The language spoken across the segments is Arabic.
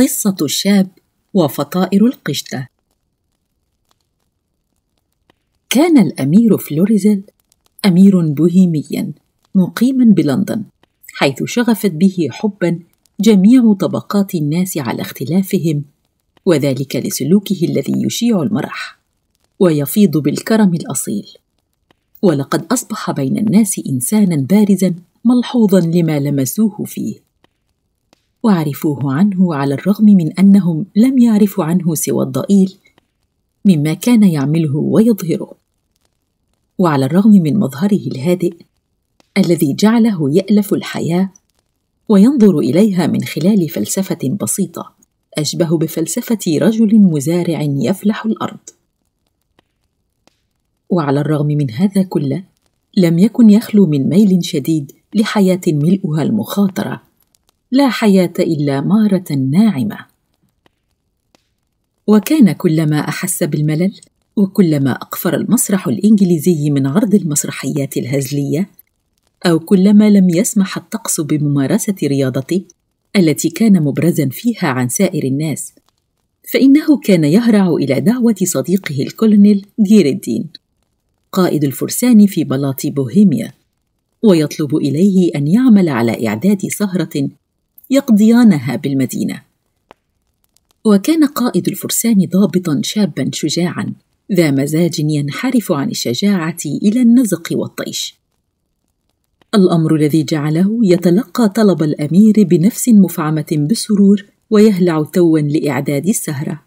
قصة الشاب وفطائر القشدة كان الأمير فلوريزل أمير بوهيميا مقيما بلندن حيث شغفت به حبا جميع طبقات الناس على اختلافهم وذلك لسلوكه الذي يشيع المرح ويفيض بالكرم الأصيل ولقد أصبح بين الناس إنسانا بارزا ملحوظا لما لمسوه فيه وعرفوه عنه على الرغم من انهم لم يعرفوا عنه سوى الضئيل مما كان يعمله ويظهره وعلى الرغم من مظهره الهادئ الذي جعله يالف الحياه وينظر اليها من خلال فلسفه بسيطه اشبه بفلسفه رجل مزارع يفلح الارض وعلى الرغم من هذا كله لم يكن يخلو من ميل شديد لحياه ملؤها المخاطره لا حياه الا ماره ناعمه وكان كلما احس بالملل وكلما اقفر المسرح الانجليزي من عرض المسرحيات الهزليه او كلما لم يسمح الطقس بممارسه رياضته التي كان مبرزا فيها عن سائر الناس فانه كان يهرع الى دعوه صديقه الكولونيل دير الدين قائد الفرسان في بلاط بوهيميا ويطلب اليه ان يعمل على اعداد سهره يقضيانها بالمدينه وكان قائد الفرسان ضابطا شابا شجاعا ذا مزاج ينحرف عن الشجاعه الى النزق والطيش الامر الذي جعله يتلقى طلب الامير بنفس مفعمه بسرور ويهلع توا لاعداد السهره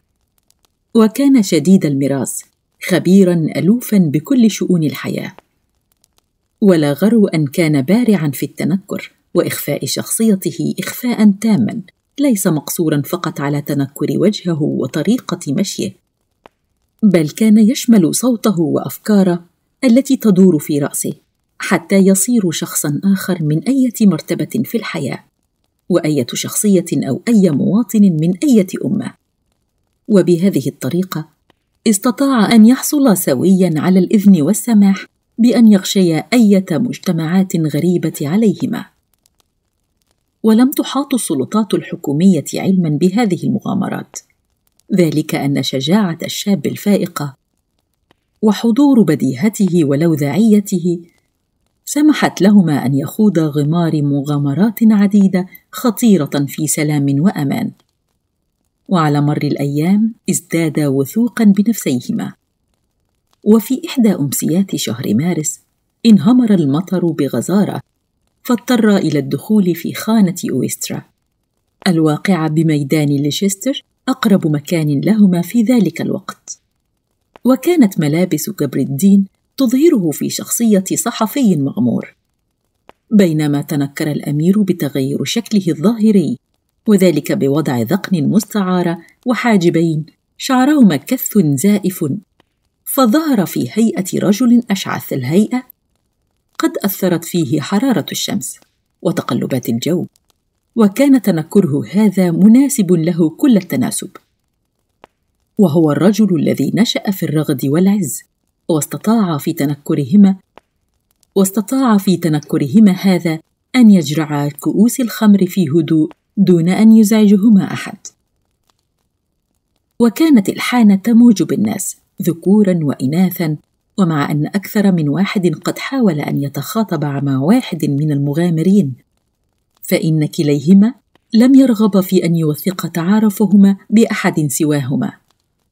وكان شديد المراس خبيرا الوفا بكل شؤون الحياه ولا غرو ان كان بارعا في التنكر واخفاء شخصيته اخفاء تاما ليس مقصورا فقط على تنكر وجهه وطريقه مشيه بل كان يشمل صوته وافكاره التي تدور في راسه حتى يصير شخصا اخر من ايه مرتبه في الحياه وايه شخصيه او اي مواطن من ايه امه وبهذه الطريقه استطاع ان يحصل سويا على الاذن والسماح بان يغشي ايه مجتمعات غريبه عليهما ولم تحاط السلطات الحكوميه علما بهذه المغامرات ذلك ان شجاعه الشاب الفائقه وحضور بديهته ولوذعيته سمحت لهما ان يخوضا غمار مغامرات عديده خطيره في سلام وامان وعلى مر الايام ازدادا وثوقا بنفسيهما وفي احدى امسيات شهر مارس انهمر المطر بغزاره فاضطر إلى الدخول في خانة أويسترا الواقعة بميدان ليشستر أقرب مكان لهما في ذلك الوقت وكانت ملابس جبر الدين تظهره في شخصية صحفي مغمور بينما تنكر الأمير بتغير شكله الظاهري وذلك بوضع ذقن مستعارة وحاجبين شعرهما كث زائف فظهر في هيئة رجل أشعث الهيئة قد أثرت فيه حرارة الشمس وتقلبات الجو وكان تنكره هذا مناسب له كل التناسب وهو الرجل الذي نشا في الرغد والعز واستطاع في تنكرهما واستطاع في تنكرهما هذا ان يجرعا كؤوس الخمر في هدوء دون ان يزعجهما احد وكانت الحانه تموج بالناس ذكورا واناثا ومع أن أكثر من واحد قد حاول أن يتخاطب مع واحد من المغامرين فإن كليهما لم يرغب في أن يوثق تعارفهما بأحد سواهما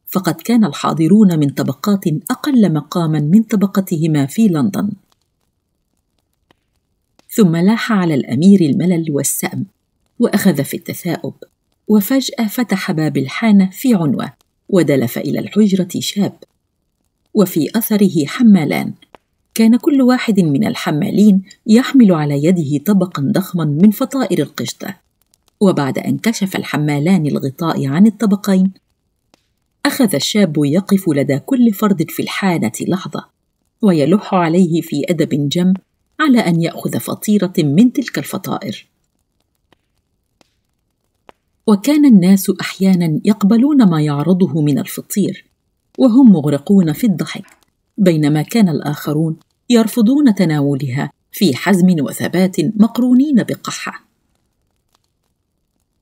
فقد كان الحاضرون من طبقات أقل مقاما من طبقتهما في لندن ثم لاح على الأمير الملل والسأم وأخذ في التثاؤب وفجأة فتح باب الحانة في عنوة ودلف إلى الحجرة شاب وفي اثره حمالان كان كل واحد من الحمالين يحمل على يده طبقا ضخما من فطائر القشطه وبعد ان كشف الحمالان الغطاء عن الطبقين اخذ الشاب يقف لدى كل فرد في الحانه لحظه ويلح عليه في ادب جم على ان ياخذ فطيره من تلك الفطائر وكان الناس احيانا يقبلون ما يعرضه من الفطير وهم مغرقون في الضحك بينما كان الاخرون يرفضون تناولها في حزم وثبات مقرونين بقحه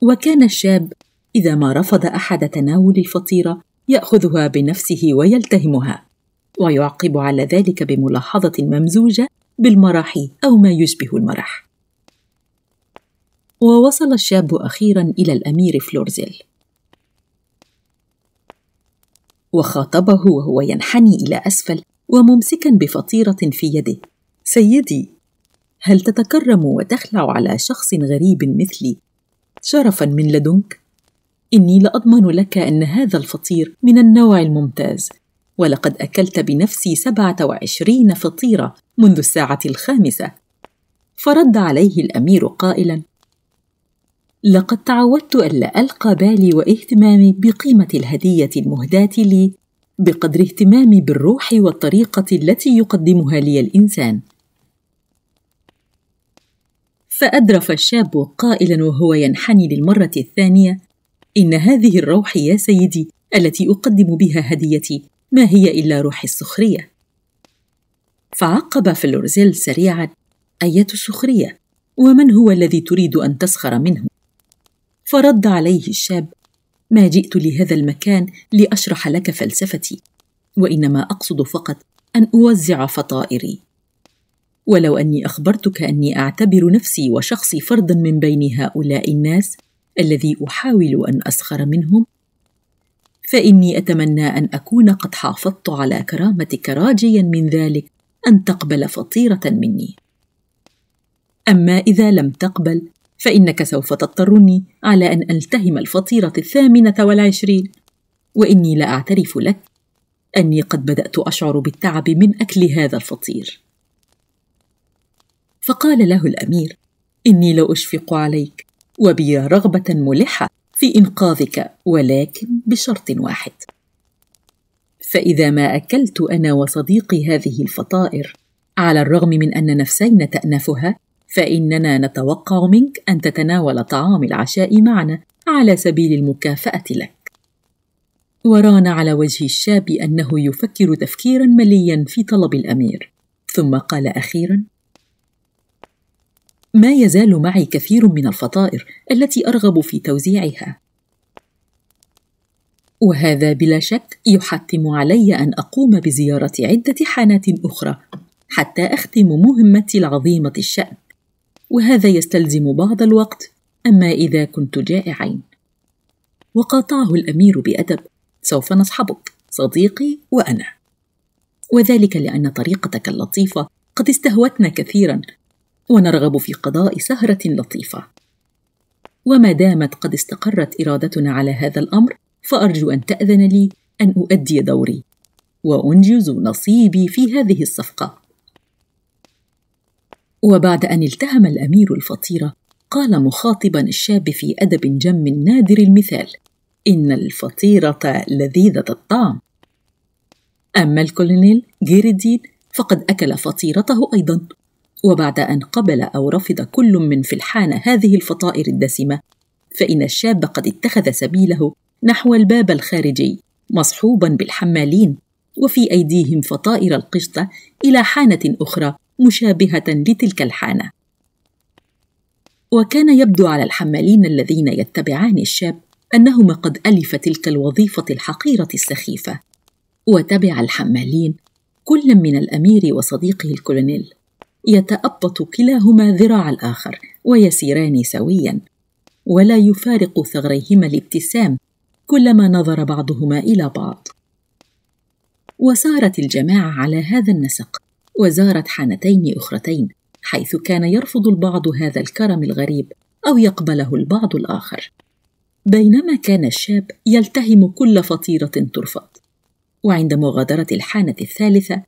وكان الشاب اذا ما رفض احد تناول الفطيره ياخذها بنفسه ويلتهمها ويعقب على ذلك بملاحظه ممزوجه بالمرح او ما يشبه المرح ووصل الشاب اخيرا الى الامير فلورزيل وخاطبه وهو ينحني الى اسفل وممسكا بفطيره في يده سيدي هل تتكرم وتخلع على شخص غريب مثلي شرفا من لدنك اني لاضمن لك ان هذا الفطير من النوع الممتاز ولقد اكلت بنفسي سبعه وعشرين فطيره منذ الساعه الخامسه فرد عليه الامير قائلا لقد تعودت ألا ألقى بالي واهتمامي بقيمة الهدية المهداة لي بقدر اهتمامي بالروح والطريقة التي يقدمها لي الإنسان. فأدرف الشاب قائلا وهو ينحني للمرة الثانية: إن هذه الروح يا سيدي التي أقدم بها هديتي ما هي إلا روح السخرية. فعقب فلورزيل سريعا: أية سخرية؟ ومن هو الذي تريد أن تسخر منه؟ فرد عليه الشاب ما جئت لهذا المكان لاشرح لك فلسفتي وانما اقصد فقط ان اوزع فطائري ولو اني اخبرتك اني اعتبر نفسي وشخصي فردا من بين هؤلاء الناس الذي احاول ان اسخر منهم فاني اتمنى ان اكون قد حافظت على كرامتك راجيا من ذلك ان تقبل فطيره مني اما اذا لم تقبل فإنك سوف تضطرني على أن ألتهم الفطيرة الثامنة والعشرين وإني لا أعترف لك أني قد بدأت أشعر بالتعب من أكل هذا الفطير فقال له الأمير إني لا أشفق عليك وبي رغبة ملحة في إنقاذك ولكن بشرط واحد فإذا ما أكلت أنا وصديقي هذه الفطائر على الرغم من أن نفسينا تأنفها فاننا نتوقع منك ان تتناول طعام العشاء معنا على سبيل المكافاه لك وران على وجه الشاب انه يفكر تفكيرا مليا في طلب الامير ثم قال اخيرا ما يزال معي كثير من الفطائر التي ارغب في توزيعها وهذا بلا شك يحتم علي ان اقوم بزياره عده حانات اخرى حتى اختم مهمتي العظيمه الشان وهذا يستلزم بعض الوقت اما اذا كنت جائعين وقاطعه الامير بادب سوف نصحبك صديقي وانا وذلك لان طريقتك اللطيفه قد استهوتنا كثيرا ونرغب في قضاء سهره لطيفه وما دامت قد استقرت ارادتنا على هذا الامر فارجو ان تاذن لي ان اؤدي دوري وانجز نصيبي في هذه الصفقه وبعد أن التهم الأمير الفطيرة قال مخاطبا الشاب في أدب جم نادر المثال إن الفطيرة لذيذة الطعم أما الكولونيل غير الدين فقد أكل فطيرته أيضا وبعد أن قبل أو رفض كل من في الحانة هذه الفطائر الدسمة فإن الشاب قد اتخذ سبيله نحو الباب الخارجي مصحوبا بالحمالين وفي أيديهم فطائر القشطة إلى حانة أخرى مشابهة لتلك الحانة وكان يبدو على الحمالين الذين يتبعان الشاب أنهما قد ألف تلك الوظيفة الحقيرة السخيفة وتبع الحمالين كل من الأمير وصديقه الكولونيل يتأبط كلاهما ذراع الآخر ويسيران سويا ولا يفارق ثغريهما الابتسام كلما نظر بعضهما إلى بعض وسارت الجماعة على هذا النسق وزارت حانتين أخرتين حيث كان يرفض البعض هذا الكرم الغريب أو يقبله البعض الآخر بينما كان الشاب يلتهم كل فطيرة ترفض وعند مغادرة الحانة الثالثة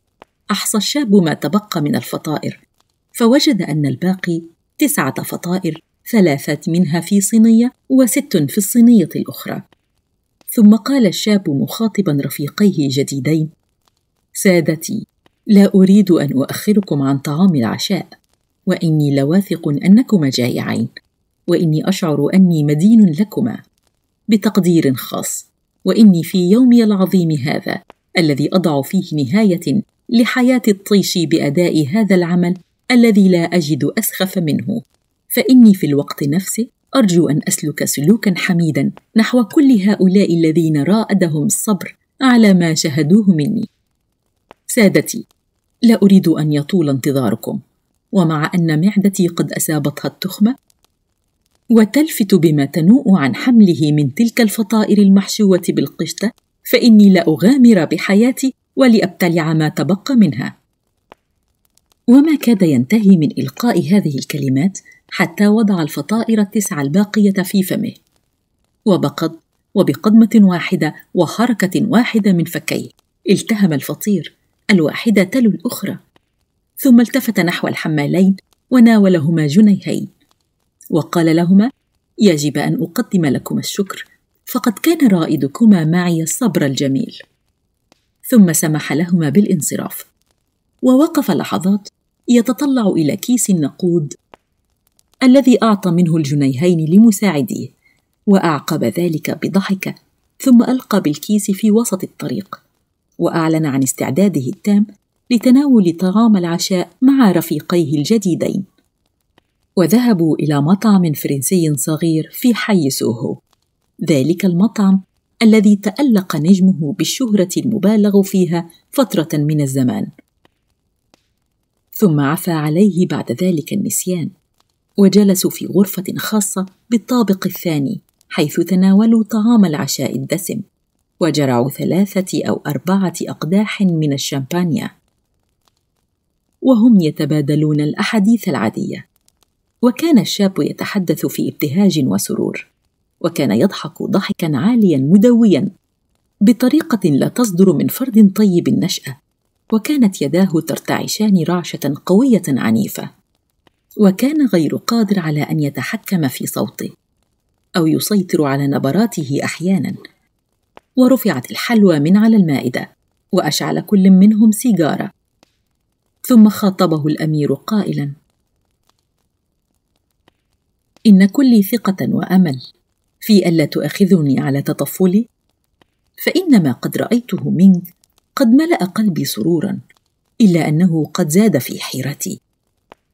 أحصى الشاب ما تبقى من الفطائر فوجد أن الباقي تسعة فطائر ثلاثة منها في صينية وست في الصينية الأخرى ثم قال الشاب مخاطبا رفيقيه جديدين سادتي لا أريد أن أؤخركم عن طعام العشاء وإني لواثق أنكما جائعين وإني أشعر أني مدين لكما بتقدير خاص وإني في يومي العظيم هذا الذي أضع فيه نهاية لحياة الطيش بأداء هذا العمل الذي لا أجد أسخف منه فإني في الوقت نفسه أرجو أن أسلك سلوكا حميدا نحو كل هؤلاء الذين رائدهم الصبر على ما شهدوه مني سادتي لا اريد ان يطول انتظاركم ومع ان معدتي قد اصابتها التخمه وتلفت بما تنوء عن حمله من تلك الفطائر المحشوه بالقشطه فاني لاغامر بحياتي ولابتلع ما تبقى منها وما كاد ينتهي من القاء هذه الكلمات حتى وضع الفطائر التسعه الباقيه في فمه وبقض وبقدمه واحده وحركه واحده من فكيه التهم الفطير الواحدة تلو الأخرى ثم التفت نحو الحمالين وناولهما جنيهين وقال لهما يجب أن أقدم لكما الشكر فقد كان رائدكما معي الصبر الجميل ثم سمح لهما بالانصراف ووقف لحظات يتطلع الى كيس النقود الذي اعطى منه الجنيهين لمساعديه واعقب ذلك بضحكه ثم القى بالكيس في وسط الطريق واعلن عن استعداده التام لتناول طعام العشاء مع رفيقيه الجديدين وذهبوا الى مطعم فرنسي صغير في حي سوهو ذلك المطعم الذي تالق نجمه بالشهره المبالغ فيها فتره من الزمان ثم عفى عليه بعد ذلك النسيان وجلسوا في غرفه خاصه بالطابق الثاني حيث تناولوا طعام العشاء الدسم وجرعوا ثلاثة أو أربعة أقداح من الشامبانيا وهم يتبادلون الأحاديث العادية وكان الشاب يتحدث في ابتهاج وسرور وكان يضحك ضحكا عاليا مدويا بطريقة لا تصدر من فرد طيب النشأة وكانت يداه ترتعشان رعشة قوية عنيفة وكان غير قادر على أن يتحكم في صوته أو يسيطر على نبراته أحيانا ورفعت الحلوى من على المائده واشعل كل منهم سيجاره ثم خاطبه الامير قائلا ان كلي ثقه وامل في الا تؤاخذني على تطفلي فان ما قد رايته منك قد ملا قلبي سرورا الا انه قد زاد في حيرتي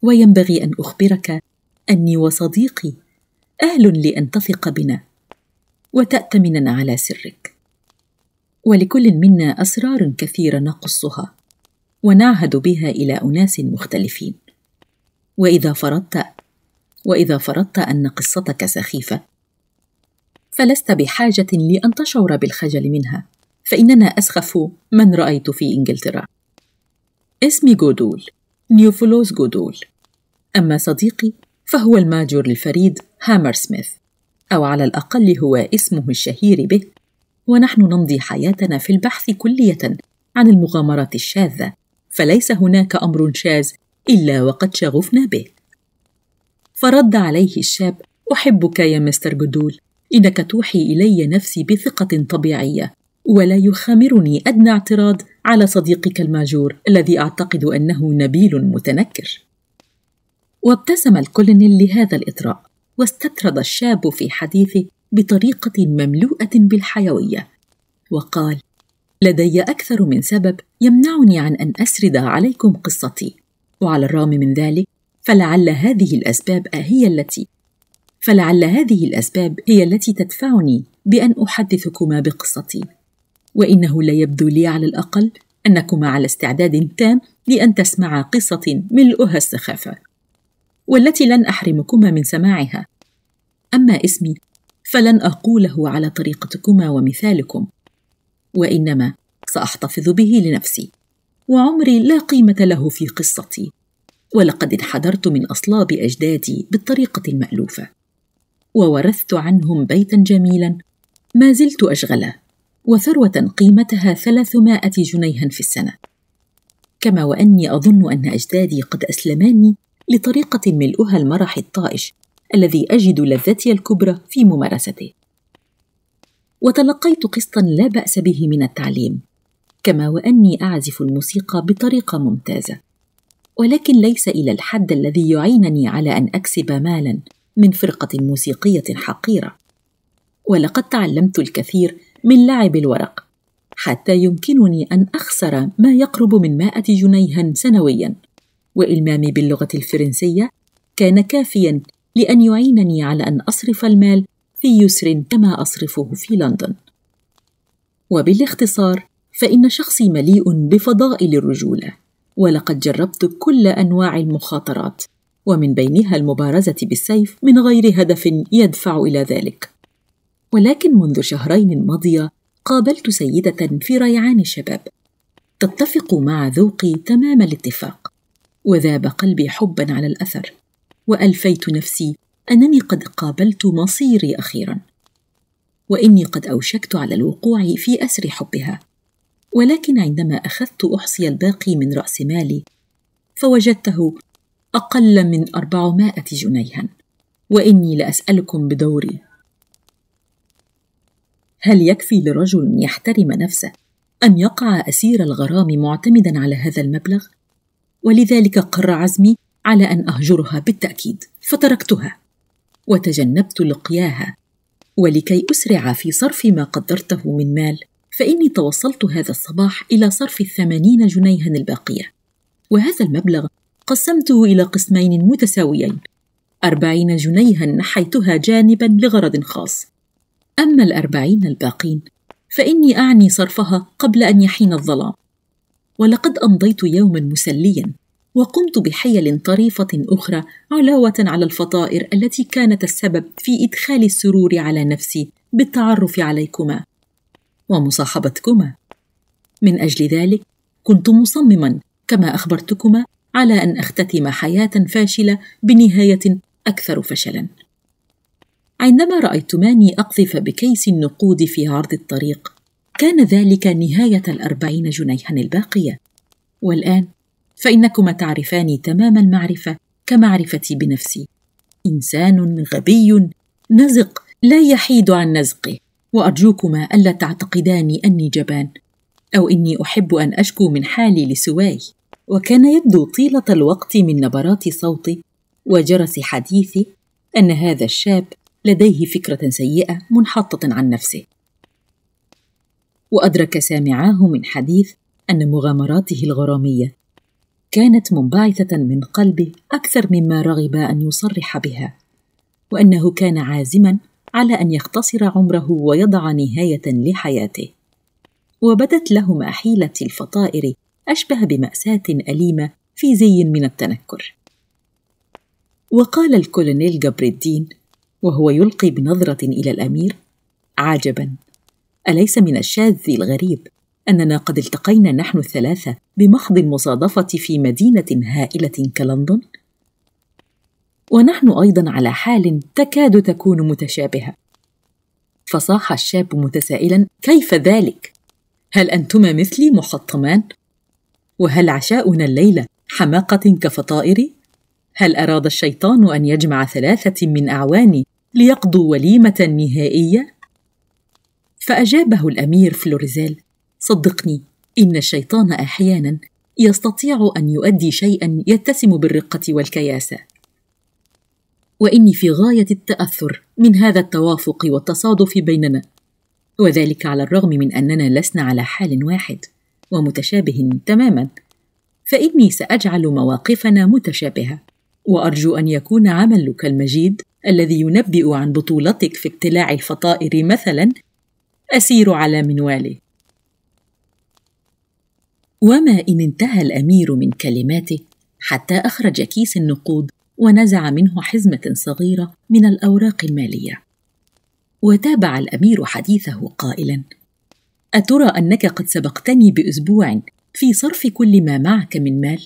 وينبغي ان اخبرك اني وصديقي اهل لان تثق بنا وتاتمنا على سرك ولكل منا اسرار كثيره نقصها ونعهد بها الى اناس مختلفين واذا فرضت واذا فرضت ان قصتك سخيفه فلست بحاجه لان تشعر بالخجل منها فاننا اسخف من رايت في انجلترا اسمي جودول نيوفولوس جودول اما صديقي فهو الماجور الفريد هامر سميث او على الاقل هو اسمه الشهير به ونحن نمضي حياتنا في البحث كليه عن المغامرات الشاذه فليس هناك امر شاذ الا وقد شغفنا به فرد عليه الشاب احبك يا مستر جدول انك توحي الي نفسي بثقه طبيعيه ولا يخامرني ادنى اعتراض على صديقك الماجور الذي اعتقد انه نبيل متنكر وابتسم الكولونيل لهذا الاطراء واستطرد الشاب في حديثه بطريقه مملوءه بالحيويه وقال لدي اكثر من سبب يمنعني عن ان اسرد عليكم قصتي وعلى الرغم من ذلك فلعل هذه الاسباب هي التي فلعل هذه الاسباب هي التي تدفعني بان احدثكما بقصتي وانه لا يبدو لي على الاقل انكما على استعداد تام لان تسمعا قصه ملؤها السخافه والتي لن احرمكما من سماعها اما اسمي فلن اقوله على طريقتكما ومثالكم وانما ساحتفظ به لنفسي وعمري لا قيمه له في قصتي ولقد انحدرت من اصلاب اجدادي بالطريقه المالوفه وورثت عنهم بيتا جميلا ما زلت اشغله وثروه قيمتها ثلاثمائه جنيها في السنه كما واني اظن ان اجدادي قد اسلماني لطريقه ملؤها المرح الطائش الذي أجد لذتي الكبرى في ممارسته وتلقيت قسطا لا باس به من التعليم كما واني اعزف الموسيقى بطريقه ممتازه ولكن ليس الى الحد الذي يعينني على ان اكسب مالا من فرقه موسيقيه حقيره ولقد تعلمت الكثير من لعب الورق حتى يمكنني ان اخسر ما يقرب من مائه جنيها سنويا والمامي باللغه الفرنسيه كان كافيا لأن يعينني على أن أصرف المال في يسر كما أصرفه في لندن. وبالاختصار فإن شخصي مليء بفضائل الرجولة، ولقد جربت كل أنواع المخاطرات، ومن بينها المبارزة بالسيف من غير هدف يدفع إلى ذلك. ولكن منذ شهرين مضيا قابلت سيدة في ريعان الشباب، تتفق مع ذوقي تمام الاتفاق، وذاب قلبي حبا على الأثر. والفيت نفسي انني قد قابلت مصيري اخيرا واني قد اوشكت على الوقوع في اسر حبها ولكن عندما اخذت احصي الباقي من راس مالي فوجدته اقل من اربعمائه جنيها واني لاسالكم بدوري هل يكفي لرجل يحترم نفسه ان يقع اسير الغرام معتمدا على هذا المبلغ ولذلك قر عزمي على ان اهجرها بالتاكيد فتركتها وتجنبت لقياها ولكي اسرع في صرف ما قدرته من مال فاني توصلت هذا الصباح الى صرف الثمانين جنيها الباقيه وهذا المبلغ قسمته الى قسمين متساويين أربعين جنيها نحيتها جانبا لغرض خاص أما الأربعين الباقين فإني أعني صرفها قبل أن يحين الظلام ولقد أمضيت يوما مسليا وقمت بحيل طريفة أخرى علاوة على الفطائر التي كانت السبب في إدخال السرور على نفسي بالتعرف عليكما ومصاحبتكما. من أجل ذلك كنت مصمما كما أخبرتكما على أن أختتم حياة فاشلة بنهاية أكثر فشلا. عندما رأيتماني أقذف بكيس النقود في عرض الطريق، كان ذلك نهاية الأربعين جنيها الباقية، والآن فانكما تعرفان تمام المعرفه كمعرفتي بنفسي انسان غبي نزق لا يحيد عن نزقه وارجوكما الا تعتقدان اني جبان او اني احب ان اشكو من حالي لسواي وكان يبدو طيله الوقت من نبرات صوتي وجرس حديثي ان هذا الشاب لديه فكره سيئه منحطه عن نفسه وادرك سامعاه من حديث ان مغامراته الغراميه كانت منبعثة من قلبه أكثر مما رغب أن يصرح بها، وأنه كان عازما على أن يختصر عمره ويضع نهاية لحياته. وبدت لهما حيلة الفطائر أشبه بمأساة أليمة في زي من التنكر. وقال الكولونيل جبر الدين وهو يلقي بنظرة إلى الأمير: عجبا، أليس من الشاذ الغريب أننا قد التقينا نحن الثلاثة بمحض المصادفة في مدينة هائلة كلندن؟ ونحن أيضا على حال تكاد تكون متشابهة. فصاح الشاب متسائلا: كيف ذلك؟ هل أنتما مثلي محطمان؟ وهل عشاؤنا الليلة حماقة كفطائري؟ هل أراد الشيطان أن يجمع ثلاثة من أعواني ليقضوا وليمة نهائية؟ فأجابه الأمير فلوريزيل: صدقني ان الشيطان احيانا يستطيع ان يؤدي شيئا يتسم بالرقه والكياسه واني في غايه التاثر من هذا التوافق والتصادف بيننا وذلك على الرغم من اننا لسنا على حال واحد ومتشابه تماما فاني ساجعل مواقفنا متشابهه وارجو ان يكون عملك المجيد الذي ينبئ عن بطولتك في ابتلاع الفطائر مثلا اسير على منواله وما إن انتهى الأمير من كلماته حتى أخرج كيس النقود ونزع منه حزمة صغيرة من الأوراق المالية. وتابع الأمير حديثه قائلا: أترى أنك قد سبقتني بأسبوع في صرف كل ما معك من مال؟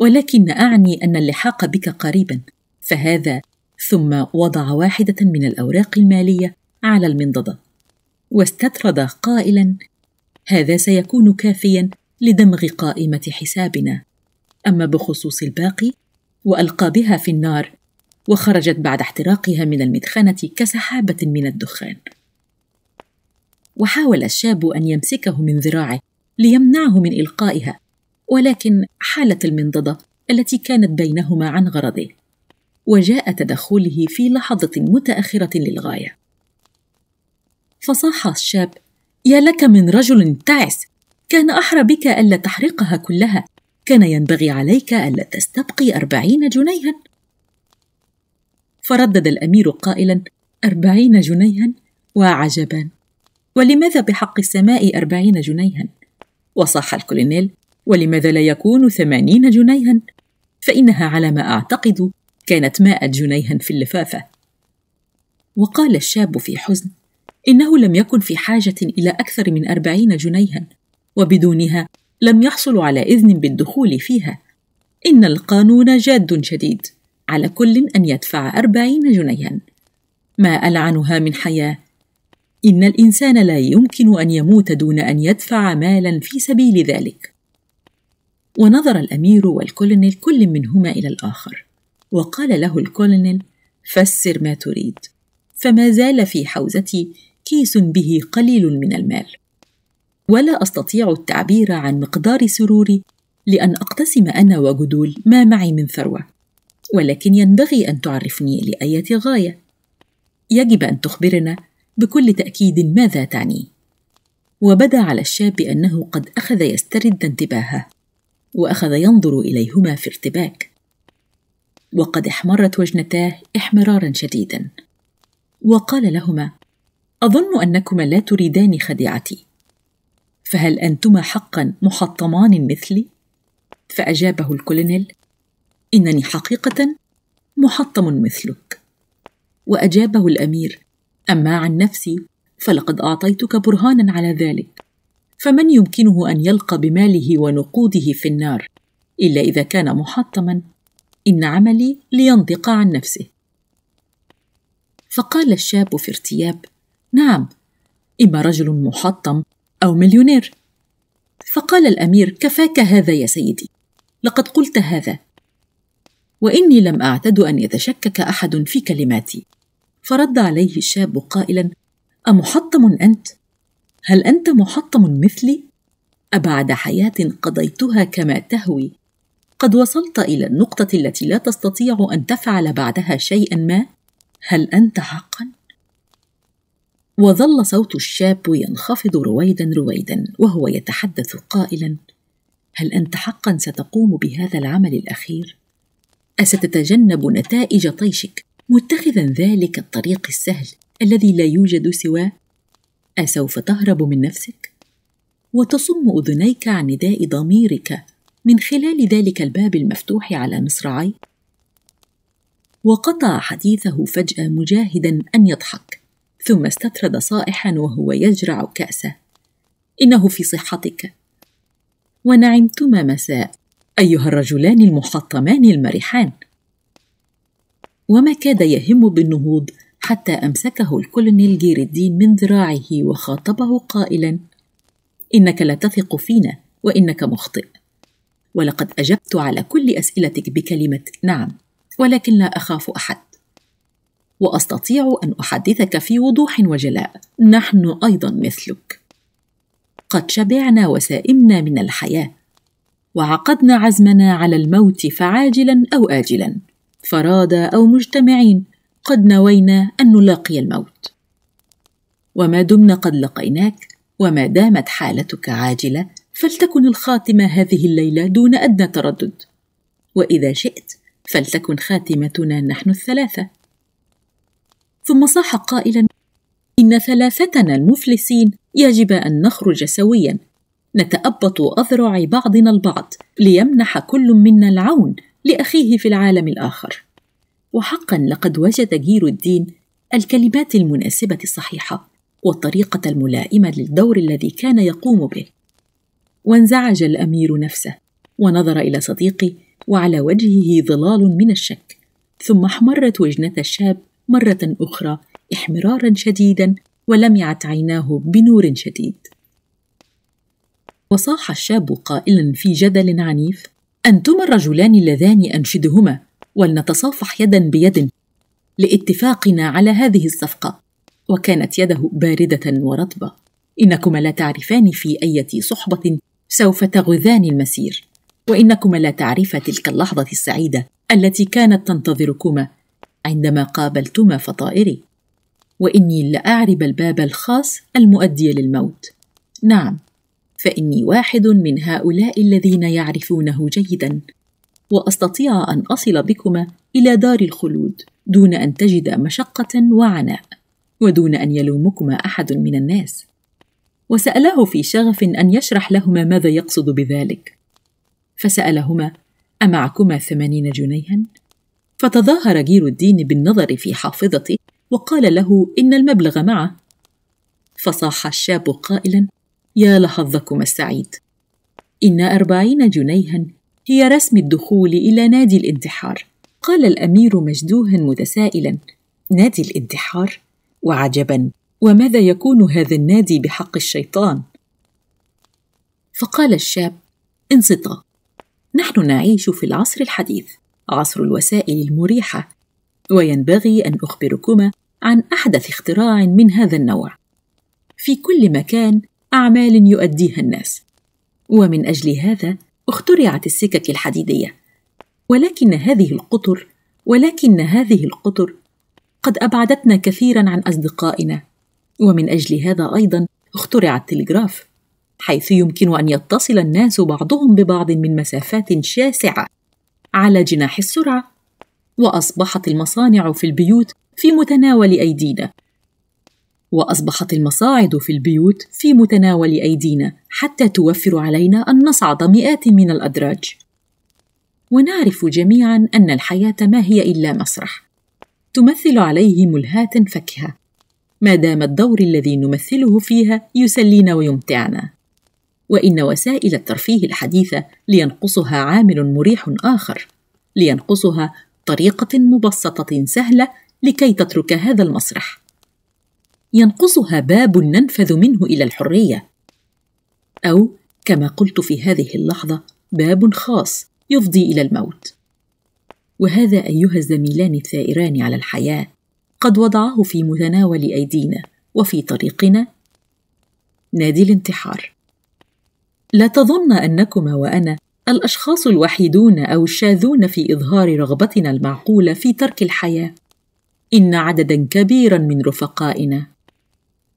ولكن أعني أن اللحاق بك قريبا، فهذا ثم وضع واحدة من الأوراق المالية على المنضدة، واستطرد قائلا: هذا سيكون كافيا لدمغ قائمه حسابنا اما بخصوص الباقي والقى بها في النار وخرجت بعد احتراقها من المدخنه كسحابه من الدخان وحاول الشاب ان يمسكه من ذراعه ليمنعه من القائها ولكن حالت المنضده التي كانت بينهما عن غرضه وجاء تدخله في لحظه متاخره للغايه فصاح الشاب يا لك من رجل تعس كان أحرى بك ألا تحرقها كلها كان ينبغي عليك ألا تستبقي أربعين جنيها فردد الأمير قائلا أربعين جنيها وعجبا ولماذا بحق السماء أربعين جنيها وصاح الكولونيل ولماذا لا يكون ثمانين جنيها فإنها على ما أعتقد كانت مائة جنيها في اللفافة وقال الشاب في حزن إنه لم يكن في حاجة إلى أكثر من أربعين جنيها وبدونها لم يحصلوا على إذن بالدخول فيها إن القانون جاد شديد على كل أن يدفع أربعين جنيها ما ألعنها من حياة إن الإنسان لا يمكن أن يموت دون أن يدفع مالا في سبيل ذلك ونظر الأمير والكولونيل كل منهما إلى الآخر وقال له الكولونيل فسر ما تريد فما زال في حوزتي كيس به قليل من المال ولا استطيع التعبير عن مقدار سروري لان اقتسم انا وجدول ما معي من ثروه ولكن ينبغي ان تعرفني لايه غايه يجب ان تخبرنا بكل تاكيد ماذا تعني وبدا على الشاب انه قد اخذ يسترد انتباهه واخذ ينظر اليهما في ارتباك وقد احمرت وجنتاه احمرارا شديدا وقال لهما اظن انكما لا تريدان خديعتي فهل أنتما حقا محطمان مثلي؟ فأجابه الكولونيل إنني حقيقة محطم مثلك وأجابه الأمير أما عن نفسي فلقد أعطيتك برهانا على ذلك فمن يمكنه أن يلقى بماله ونقوده في النار إلا إذا كان محطما إن عملي لينطق عن نفسه فقال الشاب في ارتياب نعم إما رجل محطم أو مليونير فقال الأمير كفاك هذا يا سيدي لقد قلت هذا وإني لم أعتد أن يتشكك أحد في كلماتي فرد عليه الشاب قائلا أمحطم أنت؟ هل أنت محطم مثلي؟ أبعد حياة قضيتها كما تهوي قد وصلت إلى النقطة التي لا تستطيع أن تفعل بعدها شيئا ما؟ هل أنت حقا؟ وظل صوت الشاب ينخفض رويدا رويدا وهو يتحدث قائلا هل انت حقا ستقوم بهذا العمل الاخير استتجنب نتائج طيشك متخذا ذلك الطريق السهل الذي لا يوجد سواه اسوف تهرب من نفسك وتصم اذنيك عن نداء ضميرك من خلال ذلك الباب المفتوح على مصراعي وقطع حديثه فجاه مجاهدا ان يضحك ثم استطرد صائحا وهو يجرع كأسه إنه في صحتك ونعمتما مساء أيها الرجلان المحطمان المرحان وما كاد يهم بالنهوض حتى أمسكه الكولونيل جير الدين من ذراعه وخاطبه قائلا إنك لا تثق فينا وإنك مخطئ ولقد أجبت على كل أسئلتك بكلمة نعم ولكن لا أخاف أحد واستطيع ان احدثك في وضوح وجلاء نحن ايضا مثلك قد شبعنا وسئمنا من الحياه وعقدنا عزمنا على الموت فعاجلا او اجلا فرادى او مجتمعين قد نوينا ان نلاقي الموت وما دمنا قد لقيناك وما دامت حالتك عاجله فلتكن الخاتمه هذه الليله دون ادنى تردد واذا شئت فلتكن خاتمتنا نحن الثلاثه ثم صاح قائلا إن ثلاثتنا المفلسين يجب أن نخرج سويا نتأبط أذرع بعضنا البعض ليمنح كل منا العون لأخيه في العالم الآخر وحقا لقد وجد جير الدين الكلمات المناسبة الصحيحة والطريقة الملائمة للدور الذي كان يقوم به وانزعج الأمير نفسه ونظر إلى صديقي وعلى وجهه ظلال من الشك ثم احمرت وجنة الشاب مرة أخرى احمرارا شديدا ولمعت عيناه بنور شديد وصاح الشاب قائلا في جدل عنيف أنتما الرجلان اللذان أنشدهما ولنتصافح يدا بيد لاتفاقنا على هذه الصفقة وكانت يده باردة ورطبة إنكما لا تعرفان في أي صحبة سوف تغذان المسير وإنكما لا تعرفا تلك اللحظة السعيدة التي كانت تنتظركما عندما قابلتما فطائري واني لاعرب الباب الخاص المؤدي للموت نعم فاني واحد من هؤلاء الذين يعرفونه جيدا واستطيع ان اصل بكما الى دار الخلود دون ان تجد مشقه وعناء ودون ان يلومكما احد من الناس وسالاه في شغف ان يشرح لهما ماذا يقصد بذلك فسالهما امعكما ثمانين جنيها فتظاهر جير الدين بالنظر في حافظته وقال له إن المبلغ معه فصاح الشاب قائلا يا لحظكم السعيد إن أربعين جنيها هي رسم الدخول إلى نادي الانتحار قال الأمير مجدوها متسائلا نادي الانتحار؟ وعجبا وماذا يكون هذا النادي بحق الشيطان؟ فقال الشاب انصتا نحن نعيش في العصر الحديث عصر الوسائل المريحه وينبغي ان اخبركما عن احدث اختراع من هذا النوع في كل مكان اعمال يؤديها الناس ومن اجل هذا اخترعت السكك الحديديه ولكن هذه القطر ولكن هذه القطر قد ابعدتنا كثيرا عن اصدقائنا ومن اجل هذا ايضا اخترع التلغراف حيث يمكن ان يتصل الناس بعضهم ببعض من مسافات شاسعه على جناح السرعه واصبحت المصانع في البيوت في متناول ايدينا واصبحت المصاعد في البيوت في متناول ايدينا حتى توفر علينا ان نصعد مئات من الادراج ونعرف جميعا ان الحياه ما هي الا مسرح تمثل عليه ملهاه فكهه ما دام الدور الذي نمثله فيها يسلينا ويمتعنا وان وسائل الترفيه الحديثه لينقصها عامل مريح اخر لينقصها طريقه مبسطه سهله لكي تترك هذا المسرح ينقصها باب ننفذ منه الى الحريه او كما قلت في هذه اللحظه باب خاص يفضي الى الموت وهذا ايها الزميلان الثائران على الحياه قد وضعه في متناول ايدينا وفي طريقنا نادي الانتحار لا تظن انكما وانا الاشخاص الوحيدون او الشاذون في اظهار رغبتنا المعقوله في ترك الحياه ان عددا كبيرا من رفقائنا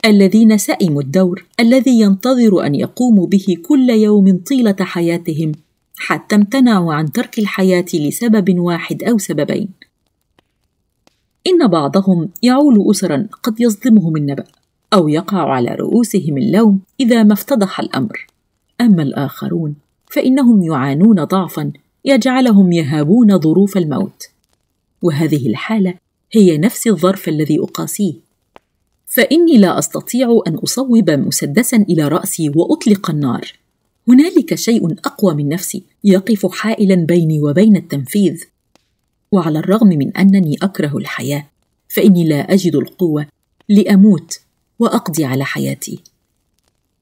الذين سئموا الدور الذي ينتظر ان يقوموا به كل يوم طيله حياتهم حتى امتنعوا عن ترك الحياه لسبب واحد او سببين ان بعضهم يعول اسرا قد يصدمهم النبا او يقع على رؤوسهم اللوم اذا ما افتضح الامر اما الاخرون فانهم يعانون ضعفا يجعلهم يهابون ظروف الموت وهذه الحاله هي نفس الظرف الذي اقاسيه فاني لا استطيع ان اصوب مسدسا الى راسي واطلق النار هنالك شيء اقوى من نفسي يقف حائلا بيني وبين التنفيذ وعلى الرغم من انني اكره الحياه فاني لا اجد القوه لاموت واقضي على حياتي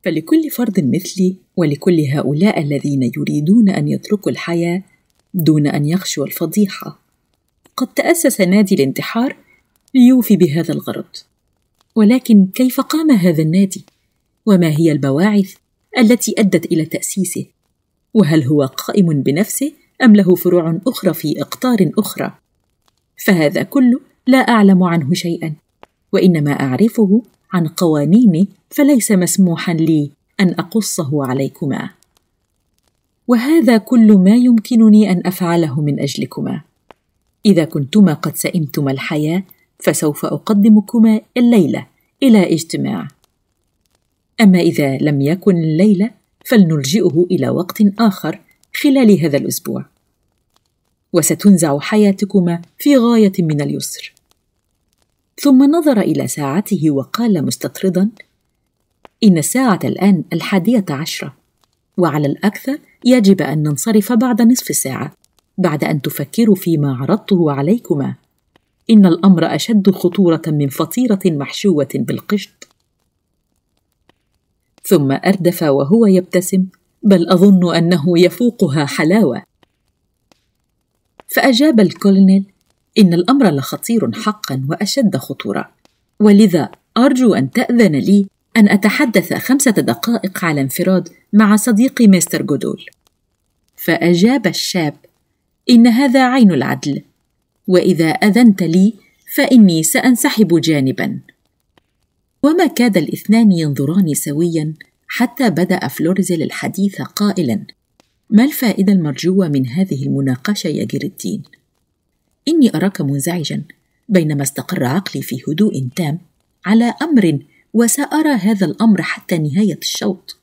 فلكل فرد مثلي ولكل هؤلاء الذين يريدون ان يتركوا الحياه دون ان يخشوا الفضيحه قد تاسس نادي الانتحار ليوفي بهذا الغرض ولكن كيف قام هذا النادي وما هي البواعث التي ادت الى تاسيسه وهل هو قائم بنفسه ام له فروع اخرى في اقطار اخرى فهذا كله لا اعلم عنه شيئا وانما اعرفه عن قوانينه فليس مسموحا لي ان اقصه عليكما وهذا كل ما يمكنني ان افعله من اجلكما اذا كنتما قد سئمتما الحياه فسوف اقدمكما الليله الى اجتماع اما اذا لم يكن الليله فلنلجئه الى وقت اخر خلال هذا الاسبوع وستنزع حياتكما في غايه من اليسر ثم نظر الى ساعته وقال مستطردا إن الساعة الآن الحادية عشرة وعلى الأكثر يجب أن ننصرف بعد نصف ساعة بعد أن تفكروا فيما عرضته عليكما إن الأمر أشد خطورة من فطيرة محشوة بالقشط ثم أردف وهو يبتسم بل أظن أنه يفوقها حلاوة فأجاب الكولونيل إن الأمر لخطير حقا وأشد خطورة ولذا أرجو أن تأذن لي أن أتحدث خمسة دقائق على انفراد مع صديقي مستر جودول فأجاب الشاب إن هذا عين العدل وإذا أذنت لي فإني سأنسحب جانبا وما كاد الاثنان ينظران سويا حتى بدأ فلورزل الحديث قائلا ما الفائدة المرجوة من هذه المناقشة يا الدين؟ إني أراك منزعجا بينما استقر عقلي في هدوء تام على أمر وسأرى هذا الأمر حتى نهاية الشوط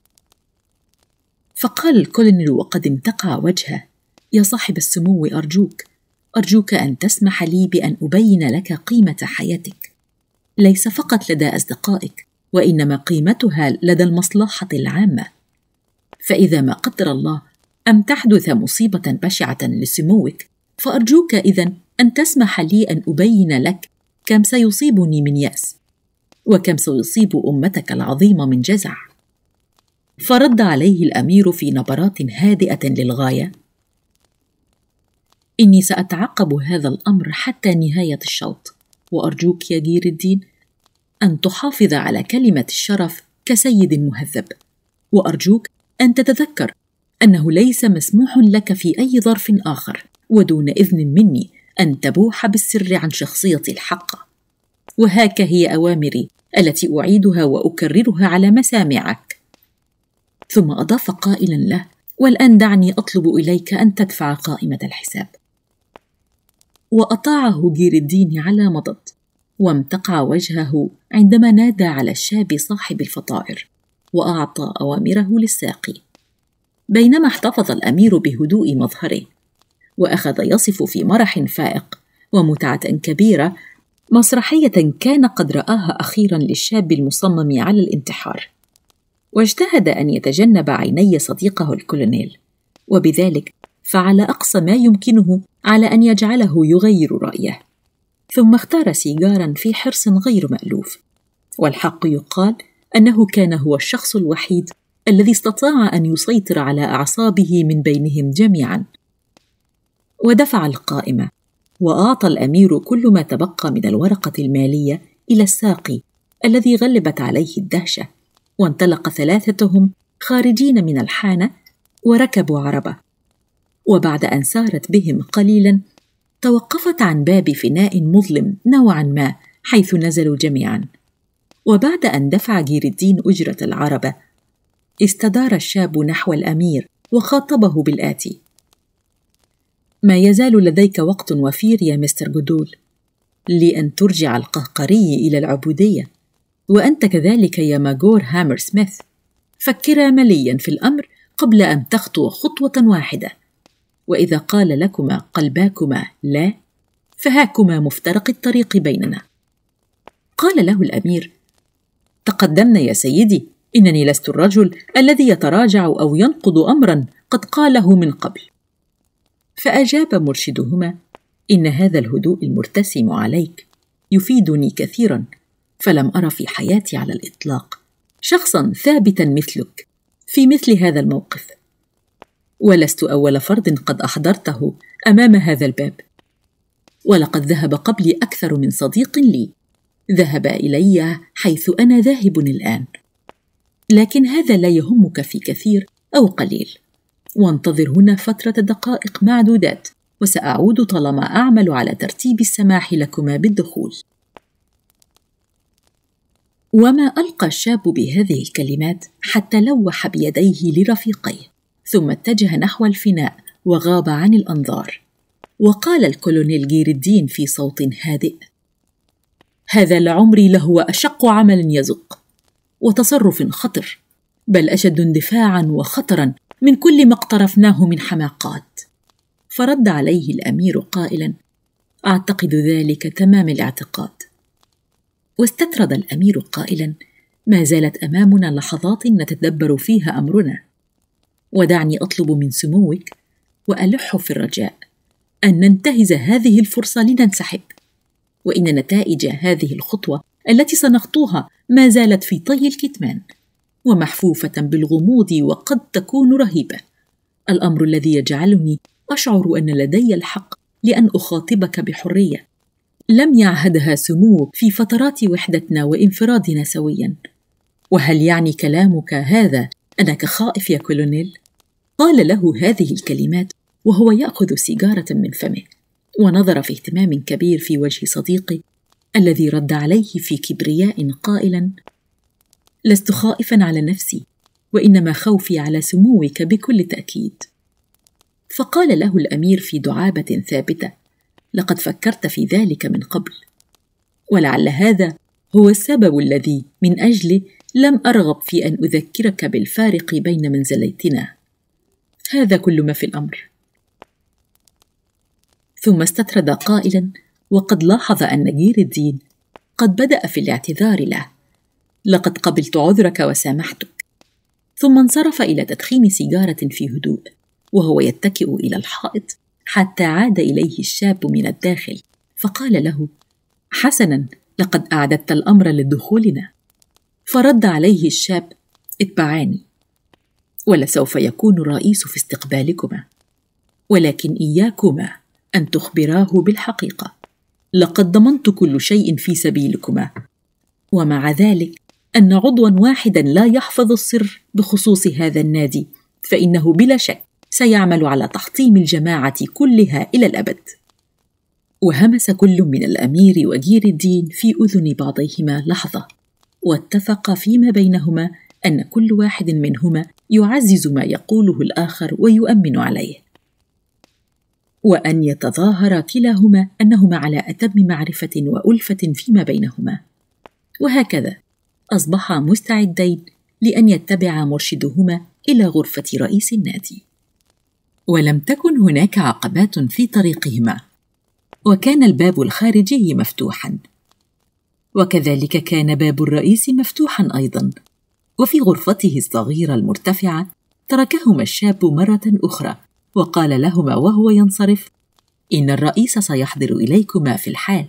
فقال الكولونيل وقد امتقع وجهه يا صاحب السمو أرجوك أرجوك أن تسمح لي بأن أبين لك قيمة حياتك ليس فقط لدى أصدقائك وإنما قيمتها لدى المصلحة العامة فإذا ما قدر الله أم تحدث مصيبة بشعة لسموك فأرجوك إذا أن تسمح لي أن أبين لك كم سيصيبني من يأس وكم سيصيب امتك العظيمه من جزع فرد عليه الامير في نبرات هادئه للغايه اني ساتعقب هذا الامر حتى نهايه الشوط وارجوك يا جير الدين ان تحافظ على كلمه الشرف كسيد مهذب وارجوك ان تتذكر انه ليس مسموح لك في اي ظرف اخر ودون اذن مني ان تبوح بالسر عن شخصيه الحقه وهاك هي اوامري التي اعيدها واكررها على مسامعك ثم اضاف قائلا له والان دعني اطلب اليك ان تدفع قائمه الحساب واطاعه جير الدين على مضض وامتقع وجهه عندما نادى على الشاب صاحب الفطائر واعطى اوامره للساقي بينما احتفظ الامير بهدوء مظهره واخذ يصف في مرح فائق ومتعه كبيره مسرحية كان قد رآها أخيرا للشاب المصمم على الانتحار واجتهد أن يتجنب عيني صديقه الكولونيل وبذلك فعل أقصى ما يمكنه على أن يجعله يغير رأيه ثم اختار سيجارا في حرص غير مألوف والحق يقال أنه كان هو الشخص الوحيد الذي استطاع أن يسيطر على أعصابه من بينهم جميعا ودفع القائمة واعطى الامير كل ما تبقى من الورقه الماليه الى الساقي الذي غلبت عليه الدهشه وانطلق ثلاثتهم خارجين من الحانه وركبوا عربه وبعد ان سارت بهم قليلا توقفت عن باب فناء مظلم نوعا ما حيث نزلوا جميعا وبعد ان دفع جير الدين اجره العربه استدار الشاب نحو الامير وخاطبه بالاتي ما يزال لديك وقت وفير يا مستر جدول لأن ترجع القهقري إلى العبودية وأنت كذلك يا ماجور هامر سميث فكرا مليا في الأمر قبل أن تخطو خطوة واحدة وإذا قال لكما قلباكما لا فهاكما مفترق الطريق بيننا قال له الأمير تقدمنا يا سيدي إنني لست الرجل الذي يتراجع أو ينقض أمرا قد قاله من قبل فاجاب مرشدهما ان هذا الهدوء المرتسم عليك يفيدني كثيرا فلم ارى في حياتي على الاطلاق شخصا ثابتا مثلك في مثل هذا الموقف ولست اول فرد قد احضرته امام هذا الباب ولقد ذهب قبلي اكثر من صديق لي ذهب الي حيث انا ذاهب الان لكن هذا لا يهمك في كثير او قليل وانتظر هنا فترة دقائق معدودات وسأعود طالما أعمل على ترتيب السماح لكما بالدخول. وما ألقى الشاب بهذه الكلمات حتى لوح بيديه لرفيقيه، ثم اتجه نحو الفناء وغاب عن الأنظار. وقال الكولونيل جير الدين في صوت هادئ: هذا لعمري لهو أشق عمل يزق، وتصرف خطر، بل أشد اندفاعا وخطرا من كل ما اقترفناه من حماقات فرد عليه الامير قائلا اعتقد ذلك تمام الاعتقاد واستطرد الامير قائلا ما زالت امامنا لحظات نتدبر فيها امرنا ودعني اطلب من سموك والح في الرجاء ان ننتهز هذه الفرصه لننسحب وان نتائج هذه الخطوه التي سنخطوها ما زالت في طي الكتمان ومحفوفه بالغموض وقد تكون رهيبه الامر الذي يجعلني اشعر ان لدي الحق لان اخاطبك بحريه لم يعهدها سموك في فترات وحدتنا وانفرادنا سويا وهل يعني كلامك هذا انك خائف يا كولونيل قال له هذه الكلمات وهو ياخذ سيجاره من فمه ونظر في اهتمام كبير في وجه صديقي الذي رد عليه في كبرياء قائلا لست خائفا على نفسي وانما خوفي على سموك بكل تاكيد فقال له الامير في دعابه ثابته لقد فكرت في ذلك من قبل ولعل هذا هو السبب الذي من اجله لم ارغب في ان اذكرك بالفارق بين منزلتنا هذا كل ما في الامر ثم استطرد قائلا وقد لاحظ ان جير الدين قد بدا في الاعتذار له لقد قبلت عذرك وسامحتك ثم انصرف الى تدخين سيجاره في هدوء وهو يتكئ الى الحائط حتى عاد اليه الشاب من الداخل فقال له حسنا لقد اعددت الامر لدخولنا فرد عليه الشاب اتبعاني ولسوف يكون الرئيس في استقبالكما ولكن اياكما ان تخبراه بالحقيقه لقد ضمنت كل شيء في سبيلكما ومع ذلك ان عضوا واحدا لا يحفظ السر بخصوص هذا النادي فانه بلا شك سيعمل على تحطيم الجماعه كلها الى الابد وهمس كل من الامير ودير الدين في اذن بعضيهما لحظه واتفق فيما بينهما ان كل واحد منهما يعزز ما يقوله الاخر ويؤمن عليه وان يتظاهر كلاهما انهما على اتم معرفه والفه فيما بينهما وهكذا أصبحا مستعدين لأن يتبع مرشدهما إلى غرفة رئيس النادي ولم تكن هناك عقبات في طريقهما وكان الباب الخارجي مفتوحا وكذلك كان باب الرئيس مفتوحا ايضا وفي غرفته الصغيره المرتفعه تركهما الشاب مره اخرى وقال لهما وهو ينصرف ان الرئيس سيحضر اليكما في الحال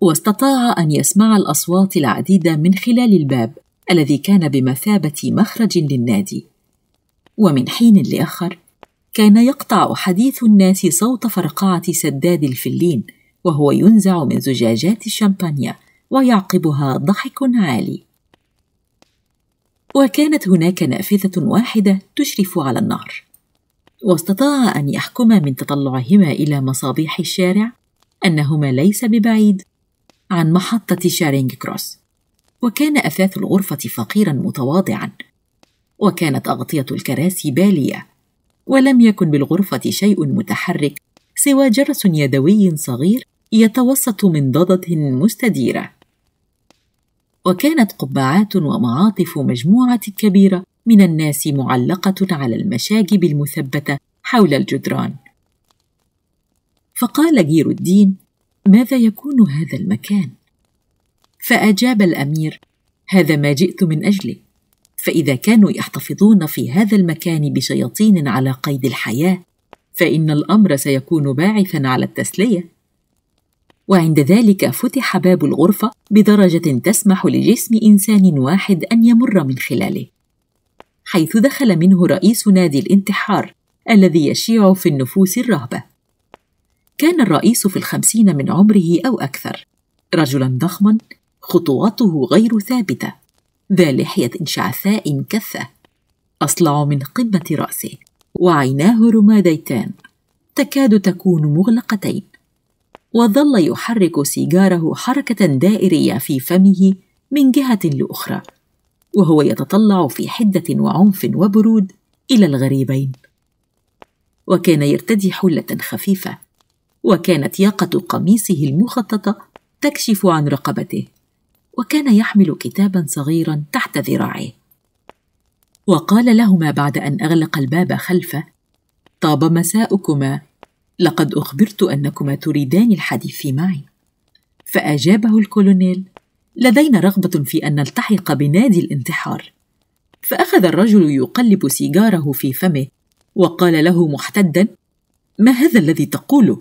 واستطاع ان يسمع الاصوات العديده من خلال الباب الذي كان بمثابه مخرج للنادي ومن حين لاخر كان يقطع حديث الناس صوت فرقعه سداد الفلين وهو ينزع من زجاجات الشمبانيا ويعقبها ضحك عالي وكانت هناك نافذه واحده تشرف على النهر واستطاع ان يحكم من تطلعهما الى مصابيح الشارع انهما ليس ببعيد عن محطة شارينج كروس وكان أثاث الغرفة فقيرا متواضعا وكانت أغطية الكراسي بالية ولم يكن بالغرفة شيء متحرك سوى جرس يدوي صغير يتوسط من ضدة مستديرة وكانت قبعات ومعاطف مجموعة كبيرة من الناس معلقة على المشاجب المثبتة حول الجدران فقال جير الدين ماذا يكون هذا المكان فاجاب الامير هذا ما جئت من اجله فاذا كانوا يحتفظون في هذا المكان بشياطين على قيد الحياه فان الامر سيكون باعثا على التسليه وعند ذلك فتح باب الغرفه بدرجه تسمح لجسم انسان واحد ان يمر من خلاله حيث دخل منه رئيس نادي الانتحار الذي يشيع في النفوس الرهبه كان الرئيس في الخمسين من عمره أو أكثر رجلا ضخما خطواته غير ثابتة ذا لحية شعثاء كثة أصلع من قمة رأسه وعيناه رماديتان تكاد تكون مغلقتين وظل يحرك سيجاره حركة دائرية في فمه من جهة لأخرى وهو يتطلع في حدة وعنف وبرود إلى الغريبين وكان يرتدي حلة خفيفة وكانت ياقة قميصه المخططة تكشف عن رقبته وكان يحمل كتابا صغيرا تحت ذراعه وقال لهما بعد ان اغلق الباب خلفه طاب مساؤكما لقد اخبرت انكما تريدان الحديث معي فاجابه الكولونيل لدينا رغبه في ان نلتحق بنادي الانتحار فاخذ الرجل يقلب سيجاره في فمه وقال له محتدا ما هذا الذي تقوله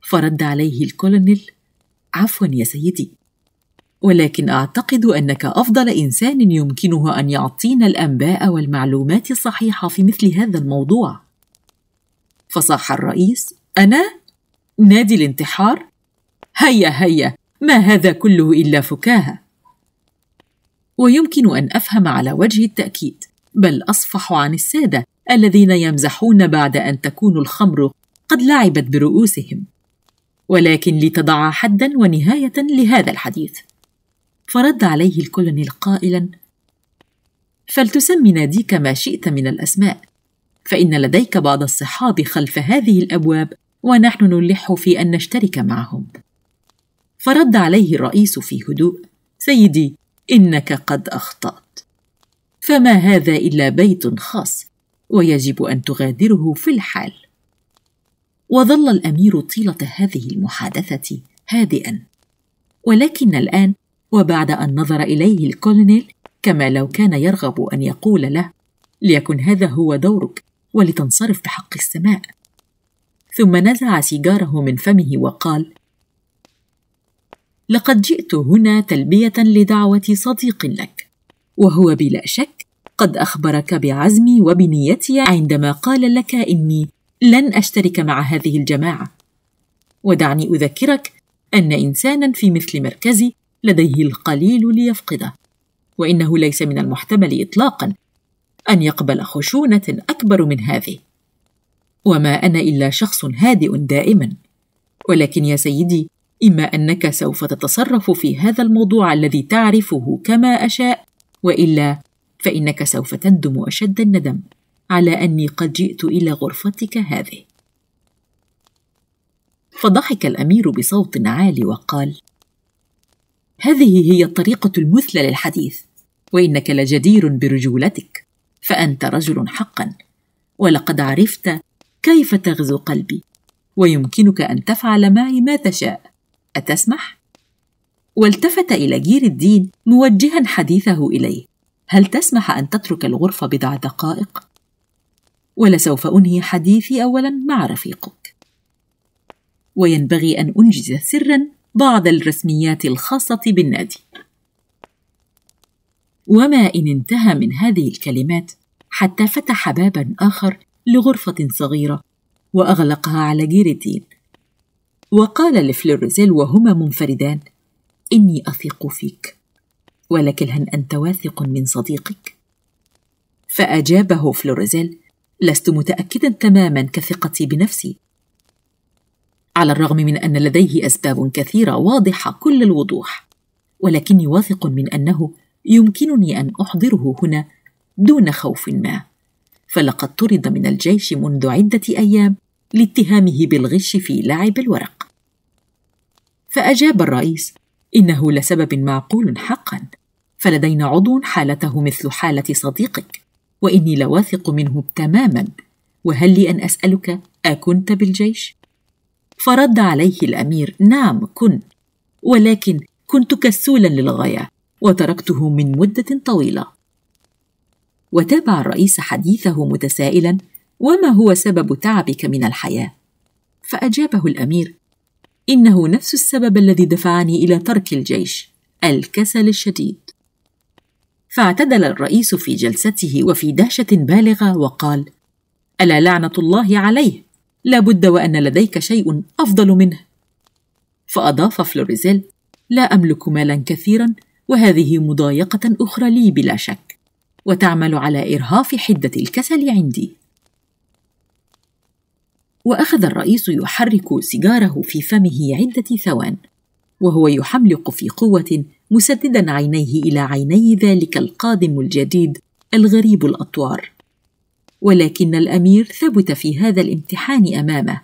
فرد عليه الكولونيل عفوا يا سيدي ولكن اعتقد انك افضل انسان يمكنه ان يعطينا الانباء والمعلومات الصحيحه في مثل هذا الموضوع فصاح الرئيس انا نادي الانتحار هيا هيا ما هذا كله الا فكاهه ويمكن ان افهم على وجه التاكيد بل اصفح عن الساده الذين يمزحون بعد ان تكون الخمر قد لعبت برؤوسهم ولكن لتضع حدا ونهايه لهذا الحديث فرد عليه الكولونيل قائلا فلتسمي ناديك ما شئت من الاسماء فان لديك بعض الصحاب خلف هذه الابواب ونحن نلح في ان نشترك معهم فرد عليه الرئيس في هدوء سيدي انك قد اخطات فما هذا الا بيت خاص ويجب ان تغادره في الحال وظل الامير طيله هذه المحادثه هادئا ولكن الان وبعد ان نظر اليه الكولونيل كما لو كان يرغب ان يقول له ليكن هذا هو دورك ولتنصرف بحق السماء ثم نزع سيجاره من فمه وقال لقد جئت هنا تلبيه لدعوه صديق لك وهو بلا شك قد اخبرك بعزمي وبنيتي عندما قال لك اني لن اشترك مع هذه الجماعه ودعني اذكرك ان انسانا في مثل مركزي لديه القليل ليفقده وانه ليس من المحتمل اطلاقا ان يقبل خشونه اكبر من هذه وما انا الا شخص هادئ دائما ولكن يا سيدي اما انك سوف تتصرف في هذا الموضوع الذي تعرفه كما اشاء والا فانك سوف تندم اشد الندم على اني قد جئت الى غرفتك هذه فضحك الامير بصوت عال وقال هذه هي الطريقه المثلى للحديث وانك لجدير برجولتك فانت رجل حقا ولقد عرفت كيف تغزو قلبي ويمكنك ان تفعل معي ما تشاء اتسمح والتفت الى جير الدين موجها حديثه اليه هل تسمح ان تترك الغرفه بضع دقائق ولسوف أنهي حديثي أولا مع رفيقك وينبغي أن أنجز سرا بعض الرسميات الخاصة بالنادي وما إن انتهى من هذه الكلمات حتى فتح بابا آخر لغرفة صغيرة وأغلقها على جيرتين وقال لفلوريزيل وهما منفردان إني أثق فيك ولكن هل أنت واثق من صديقك؟ فأجابه فلوريزيل لست متاكدا تماما كثقتي بنفسي على الرغم من ان لديه اسباب كثيره واضحه كل الوضوح ولكني واثق من انه يمكنني ان احضره هنا دون خوف ما فلقد طرد من الجيش منذ عده ايام لاتهامه بالغش في لعب الورق فاجاب الرئيس انه لسبب معقول حقا فلدينا عضو حالته مثل حاله صديقك واني لواثق منه تماما وهل لي ان اسالك اكنت بالجيش فرد عليه الامير نعم كنت ولكن كنت كسولا للغايه وتركته من مده طويله وتابع الرئيس حديثه متسائلا وما هو سبب تعبك من الحياه فاجابه الامير انه نفس السبب الذي دفعني الى ترك الجيش الكسل الشديد فاعتدل الرئيس في جلسته وفي دهشه بالغه وقال الا لعنه الله عليه لا بد وان لديك شيء افضل منه فاضاف فلوريزيل لا املك مالا كثيرا وهذه مضايقه اخرى لي بلا شك وتعمل على ارهاف حده الكسل عندي واخذ الرئيس يحرك سيجاره في فمه عده ثوان وهو يحملق في قوه مسددا عينيه الى عيني ذلك القادم الجديد الغريب الاطوار ولكن الامير ثبت في هذا الامتحان امامه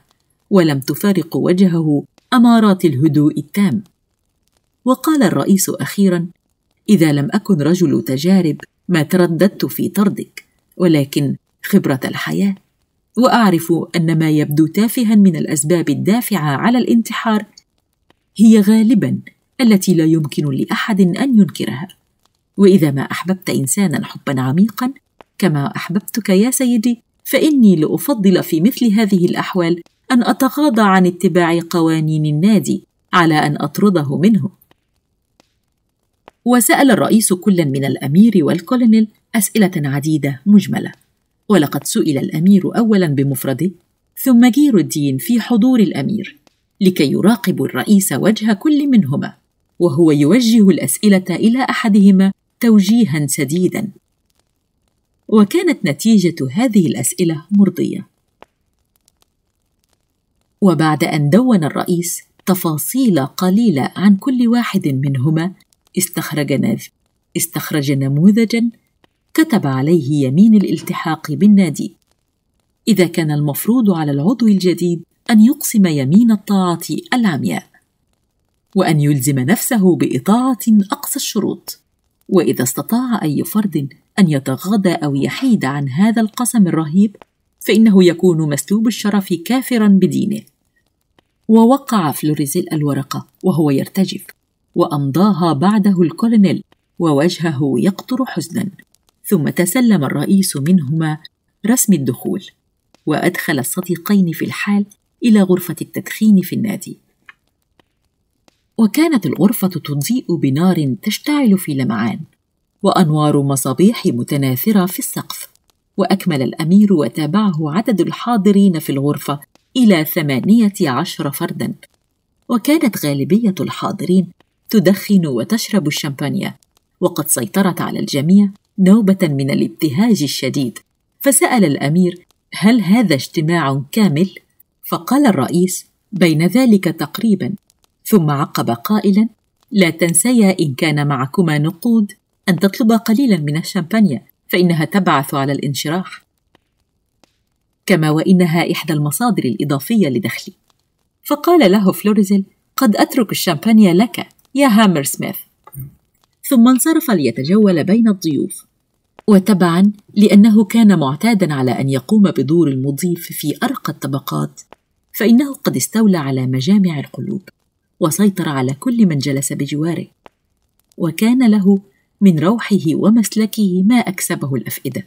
ولم تفارق وجهه امارات الهدوء التام وقال الرئيس اخيرا اذا لم اكن رجل تجارب ما ترددت في طردك ولكن خبره الحياه واعرف ان ما يبدو تافها من الاسباب الدافعه على الانتحار هي غالبا التي لا يمكن لاحد ان ينكرها واذا ما احببت انسانا حبا عميقا كما احببتك يا سيدي فاني لافضل في مثل هذه الاحوال ان اتغاضى عن اتباع قوانين النادي على ان اطرده منه وسال الرئيس كلا من الامير والكولونيل اسئله عديده مجمله ولقد سئل الامير اولا بمفرده ثم جير الدين في حضور الامير لكي يراقب الرئيس وجه كل منهما وهو يوجه الاسئله الى احدهما توجيها سديدا وكانت نتيجه هذه الاسئله مرضيه وبعد ان دون الرئيس تفاصيل قليله عن كل واحد منهما استخرج استخرج نموذجا كتب عليه يمين الالتحاق بالنادي اذا كان المفروض على العضو الجديد ان يقسم يمين الطاعه العمياء وان يلزم نفسه باطاعه اقصى الشروط واذا استطاع اي فرد ان يتغاضى او يحيد عن هذا القسم الرهيب فانه يكون مسلوب الشرف كافرا بدينه ووقع فلوريزيل الورقه وهو يرتجف وامضاها بعده الكولونيل ووجهه يقطر حزنا ثم تسلم الرئيس منهما رسم الدخول وادخل الصديقين في الحال إلى غرفة التدخين في النادي وكانت الغرفة تضيء بنار تشتعل في لمعان وأنوار مصابيح متناثرة في السقف وأكمل الأمير وتابعه عدد الحاضرين في الغرفة إلى ثمانية عشر فرداً وكانت غالبية الحاضرين تدخن وتشرب الشمبانيا وقد سيطرت على الجميع نوبة من الابتهاج الشديد فسأل الأمير هل هذا اجتماع كامل؟ فقال الرئيس بين ذلك تقريبا ثم عقب قائلا لا تنسيا ان كان معكما نقود ان تطلب قليلا من الشامبانيا فانها تبعث على الانشراح كما وانها احدى المصادر الاضافيه لدخلي فقال له فلوريزل قد اترك الشامبانيا لك يا هامر سميث ثم انصرف ليتجول بين الضيوف وتبعا لانه كان معتادا على ان يقوم بدور المضيف في ارقى الطبقات فإنه قد استولى على مجامع القلوب وسيطر على كل من جلس بجواره وكان له من روحه ومسلكه ما أكسبه الأفئدة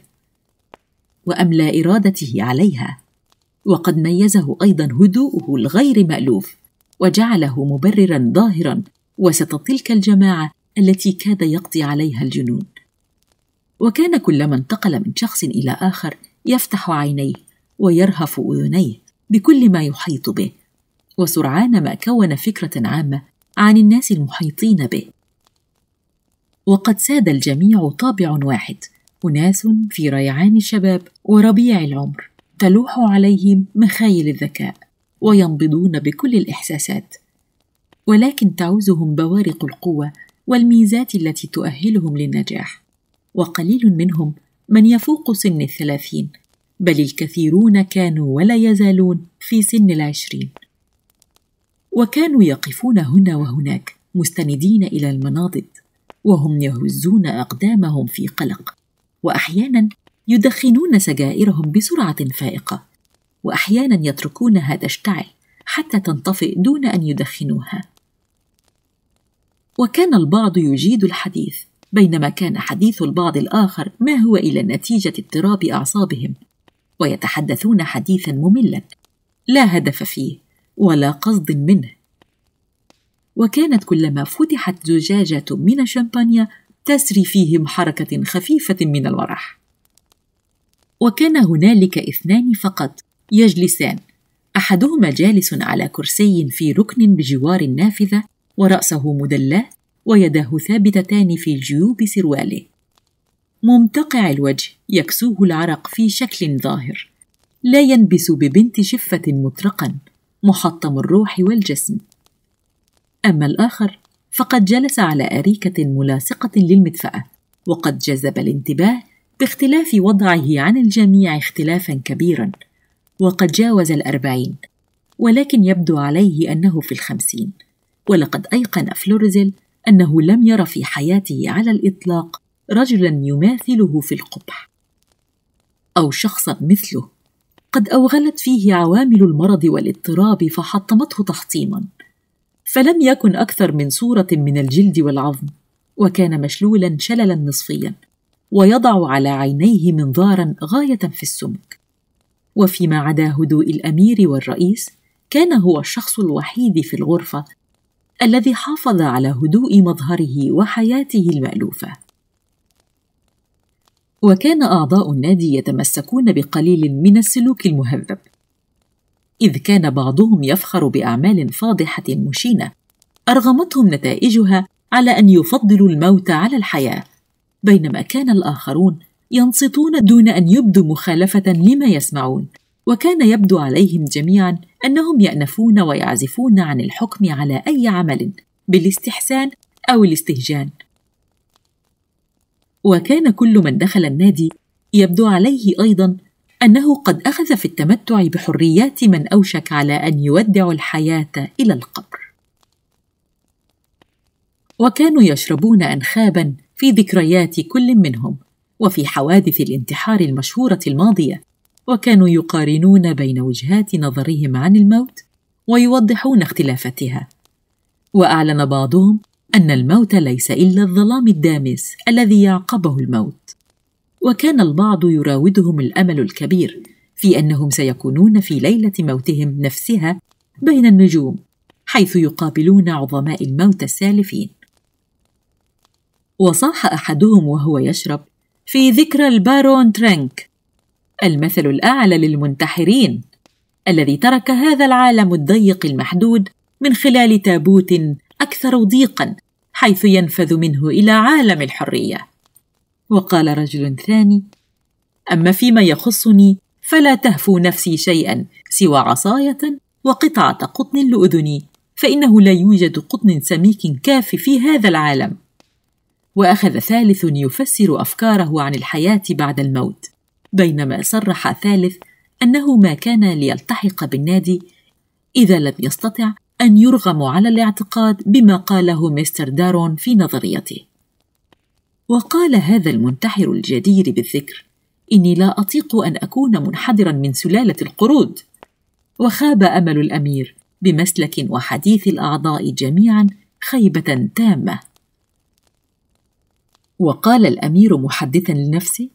وأملا إرادته عليها وقد ميزه أيضا هدوءه الغير مألوف وجعله مبررا ظاهرا وسط تلك الجماعة التي كاد يقضي عليها الجنون وكان كلما انتقل من شخص إلى آخر يفتح عينيه ويرهف أذنيه بكل ما يحيط به وسرعان ما كون فكره عامه عن الناس المحيطين به وقد ساد الجميع طابع واحد اناس في ريعان الشباب وربيع العمر تلوح عليهم مخايل الذكاء وينبضون بكل الاحساسات ولكن تعوزهم بوارق القوه والميزات التي تؤهلهم للنجاح وقليل منهم من يفوق سن الثلاثين بل الكثيرون كانوا ولا يزالون في سن العشرين وكانوا يقفون هنا وهناك مستندين الى المناضد وهم يهزون اقدامهم في قلق واحيانا يدخنون سجائرهم بسرعه فائقه واحيانا يتركونها تشتعل حتى تنطفئ دون ان يدخنوها وكان البعض يجيد الحديث بينما كان حديث البعض الاخر ما هو الى نتيجه اضطراب اعصابهم ويتحدثون حديثا مملا لا هدف فيه ولا قصد منه وكانت كلما فتحت زجاجه من الشمبانيا تسري فيهم حركه خفيفه من المرح وكان هنالك اثنان فقط يجلسان احدهما جالس على كرسي في ركن بجوار النافذه وراسه مدلاه ويداه ثابتتان في جيوب سرواله ممتقع الوجه يكسوه العرق في شكل ظاهر لا ينبس ببنت شفة مطرقا محطم الروح والجسم أما الآخر فقد جلس على أريكة ملاصقة للمدفأة وقد جذب الانتباه باختلاف وضعه عن الجميع اختلافا كبيرا وقد جاوز الأربعين ولكن يبدو عليه أنه في الخمسين ولقد أيقن فلورزيل أنه لم ير في حياته على الإطلاق رجلا يماثله في القبح او شخصا مثله قد اوغلت فيه عوامل المرض والاضطراب فحطمته تحطيما فلم يكن اكثر من صوره من الجلد والعظم وكان مشلولا شللا نصفيا ويضع على عينيه منظارا غايه في السمك وفيما عدا هدوء الامير والرئيس كان هو الشخص الوحيد في الغرفه الذي حافظ على هدوء مظهره وحياته المالوفه وكان أعضاء النادي يتمسكون بقليل من السلوك المهذب إذ كان بعضهم يفخر بأعمال فاضحة مشينة أرغمتهم نتائجها على أن يفضلوا الموت على الحياة بينما كان الآخرون ينصتون دون أن يبدوا مخالفة لما يسمعون وكان يبدو عليهم جميعا أنهم يأنفون ويعزفون عن الحكم على أي عمل بالاستحسان أو الاستهجان وكان كل من دخل النادي يبدو عليه ايضا انه قد اخذ في التمتع بحريات من اوشك على ان يودع الحياه الى القبر وكانوا يشربون انخابا في ذكريات كل منهم وفي حوادث الانتحار المشهوره الماضيه وكانوا يقارنون بين وجهات نظرهم عن الموت ويوضحون اختلافاتها واعلن بعضهم ان الموت ليس الا الظلام الدامس الذي يعقبه الموت وكان البعض يراودهم الامل الكبير في انهم سيكونون في ليله موتهم نفسها بين النجوم حيث يقابلون عظماء الموت السالفين وصاح احدهم وهو يشرب في ذكرى البارون ترينك المثل الاعلى للمنتحرين الذي ترك هذا العالم الضيق المحدود من خلال تابوت اكثر ضيقا حيث ينفذ منه الى عالم الحريه وقال رجل ثاني اما فيما يخصني فلا تهفو نفسي شيئا سوى عصايه وقطعه قطن لاذني فانه لا يوجد قطن سميك كاف في هذا العالم واخذ ثالث يفسر افكاره عن الحياه بعد الموت بينما صرح ثالث انه ما كان ليلتحق بالنادي اذا لم يستطع أن يرغم على الاعتقاد بما قاله مستر دارون في نظريته وقال هذا المنتحر الجدير بالذكر إني لا أطيق أن أكون منحدرا من سلالة القرود وخاب أمل الأمير بمسلك وحديث الأعضاء جميعا خيبة تامة وقال الأمير محدثا لنفسه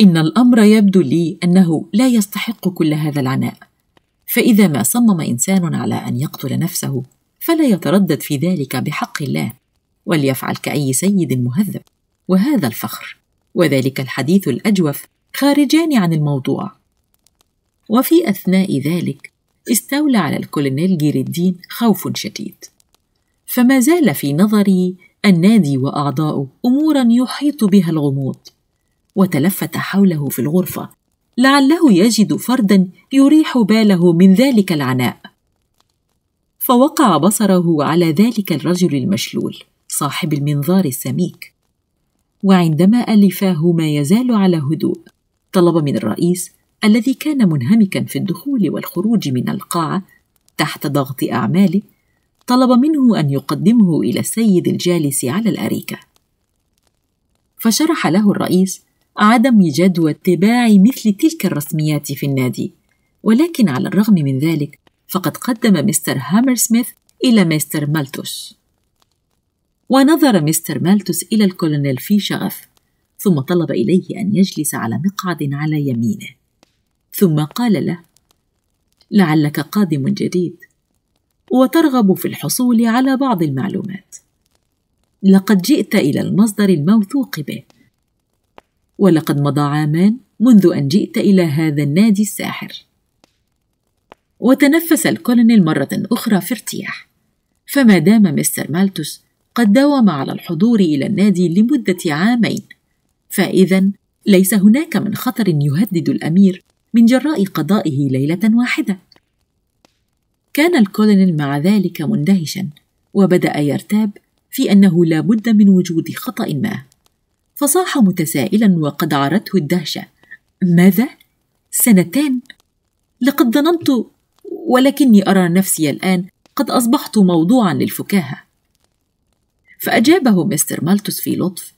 إن الأمر يبدو لي أنه لا يستحق كل هذا العناء فاذا ما صمم انسان على ان يقتل نفسه فلا يتردد في ذلك بحق الله وليفعل كاي سيد مهذب وهذا الفخر وذلك الحديث الاجوف خارجان عن الموضوع وفي اثناء ذلك استولى على الكولونيل جير الدين خوف شديد فما زال في نظري النادي واعضاؤه امورا يحيط بها الغموض وتلفت حوله في الغرفه لعله يجد فردا يريح باله من ذلك العناء فوقع بصره على ذلك الرجل المشلول صاحب المنظار السميك وعندما الفاه ما يزال على هدوء طلب من الرئيس الذي كان منهمكا في الدخول والخروج من القاعه تحت ضغط اعماله طلب منه ان يقدمه الى السيد الجالس على الاريكه فشرح له الرئيس عدم جدوى واتباع مثل تلك الرسميات في النادي ولكن على الرغم من ذلك فقد قدم مستر هامرسميث الى مستر مالتوس ونظر مستر مالتوس الى الكولونيل في شغف ثم طلب اليه ان يجلس على مقعد على يمينه ثم قال له لعلك قادم جديد وترغب في الحصول على بعض المعلومات لقد جئت الى المصدر الموثوق به ولقد مضى عامان منذ أن جئت إلى هذا النادي الساحر وتنفس الكولونيل مرة أخرى في ارتياح فما دام مستر مالتوس قد داوم على الحضور إلى النادي لمدة عامين فإذا ليس هناك من خطر يهدد الأمير من جراء قضائه ليلة واحدة كان الكولونيل مع ذلك مندهشا وبدأ يرتاب في أنه لا بد من وجود خطأ ما فصاح متسائلا وقد عارته الدهشه ماذا سنتان لقد ظننت ولكني ارى نفسي الان قد اصبحت موضوعا للفكاهه فاجابه مستر مالتوس في لطف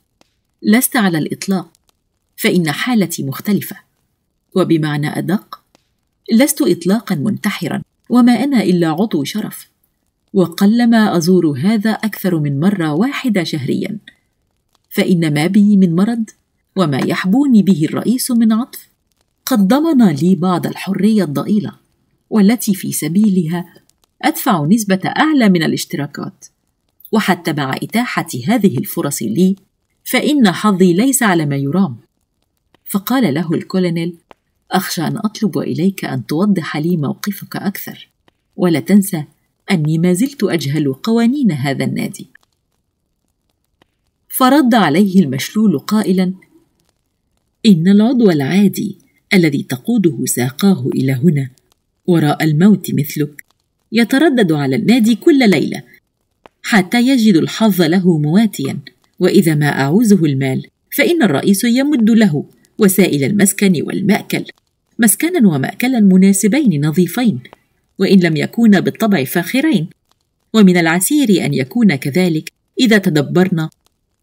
لست على الاطلاق فان حالتي مختلفه وبمعنى ادق لست اطلاقا منتحرا وما انا الا عضو شرف وقلما ازور هذا اكثر من مره واحده شهريا فإن ما بي من مرض وما يحبوني به الرئيس من عطف قد ضمن لي بعض الحرية الضئيلة والتي في سبيلها أدفع نسبة أعلى من الاشتراكات وحتى مع إتاحة هذه الفرص لي فإن حظي ليس على ما يرام فقال له الكولونيل أخشى أن أطلب إليك أن توضح لي موقفك أكثر ولا تنسى أني ما زلت أجهل قوانين هذا النادي فرد عليه المشلول قائلا ان العضو العادي الذي تقوده ساقاه الى هنا وراء الموت مثلك يتردد على النادي كل ليله حتى يجد الحظ له مواتيا واذا ما اعوزه المال فان الرئيس يمد له وسائل المسكن والماكل مسكنا وماكلا مناسبين نظيفين وان لم يكونا بالطبع فاخرين ومن العسير ان يكون كذلك اذا تدبرنا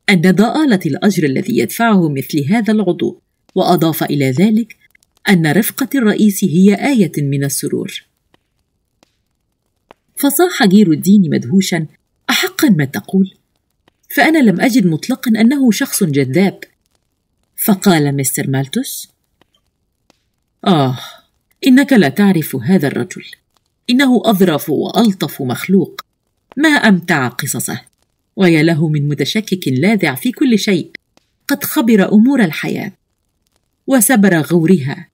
أن ضآلة الأجر الذي يدفعه مثل هذا العضو وأضاف إلى ذلك أن رفقة الرئيس هي آية من السرور فصاح جير الدين مدهوشا أحقا ما تقول؟ فأنا لم أجد مطلقا أنه شخص جذاب فقال مستر مالتوس آه إنك لا تعرف هذا الرجل إنه أظرف وألطف مخلوق ما أمتع قصصه ويا له من متشكك لاذع في كل شيء قد خبر امور الحياه وسبر غورها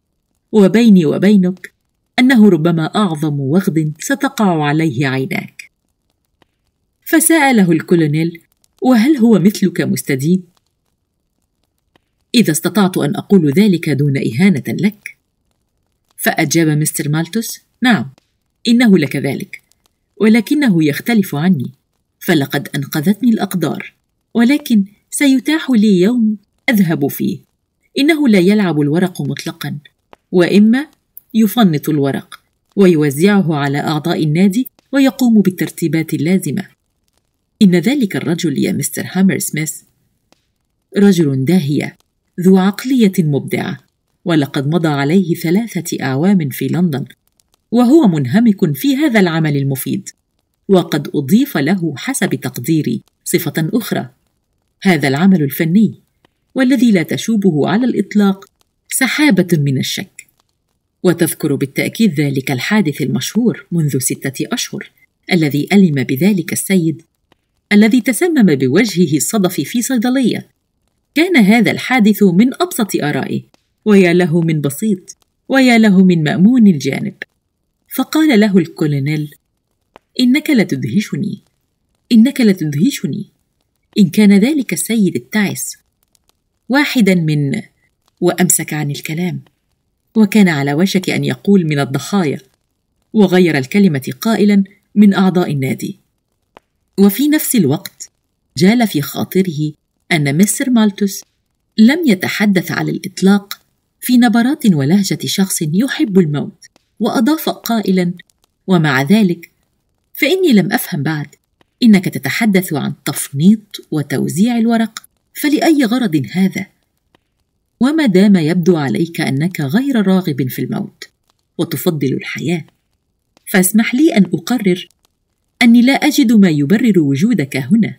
وبيني وبينك انه ربما اعظم وغد ستقع عليه عيناك فساله الكولونيل وهل هو مثلك مستدين اذا استطعت ان اقول ذلك دون اهانه لك فاجاب مستر مالتوس نعم انه لكذلك ولكنه يختلف عني فلقد انقذتني الاقدار ولكن سيتاح لي يوم اذهب فيه انه لا يلعب الورق مطلقا واما يفنط الورق ويوزعه على اعضاء النادي ويقوم بالترتيبات اللازمه ان ذلك الرجل يا مستر هامر سميث رجل داهيه ذو عقليه مبدعه ولقد مضى عليه ثلاثه اعوام في لندن وهو منهمك في هذا العمل المفيد وقد أضيف له حسب تقديري صفة أخرى هذا العمل الفني والذي لا تشوبه على الإطلاق سحابة من الشك وتذكر بالتأكيد ذلك الحادث المشهور منذ ستة أشهر الذي ألم بذلك السيد الذي تسمم بوجهه الصدف في صيدلية كان هذا الحادث من أبسط آرائه ويا له من بسيط ويا له من مأمون الجانب فقال له الكولونيل إنك لتدهشني إنك لتدهشني إن كان ذلك السيد التعس واحدا من وأمسك عن الكلام وكان على وشك أن يقول من الضحايا وغير الكلمة قائلا من أعضاء النادي وفي نفس الوقت جال في خاطره أن مستر مالتوس لم يتحدث على الإطلاق في نبرات ولهجة شخص يحب الموت وأضاف قائلا ومع ذلك فاني لم افهم بعد انك تتحدث عن تفنيط وتوزيع الورق فلاي غرض هذا وما دام يبدو عليك انك غير راغب في الموت وتفضل الحياه فاسمح لي ان اقرر اني لا اجد ما يبرر وجودك هنا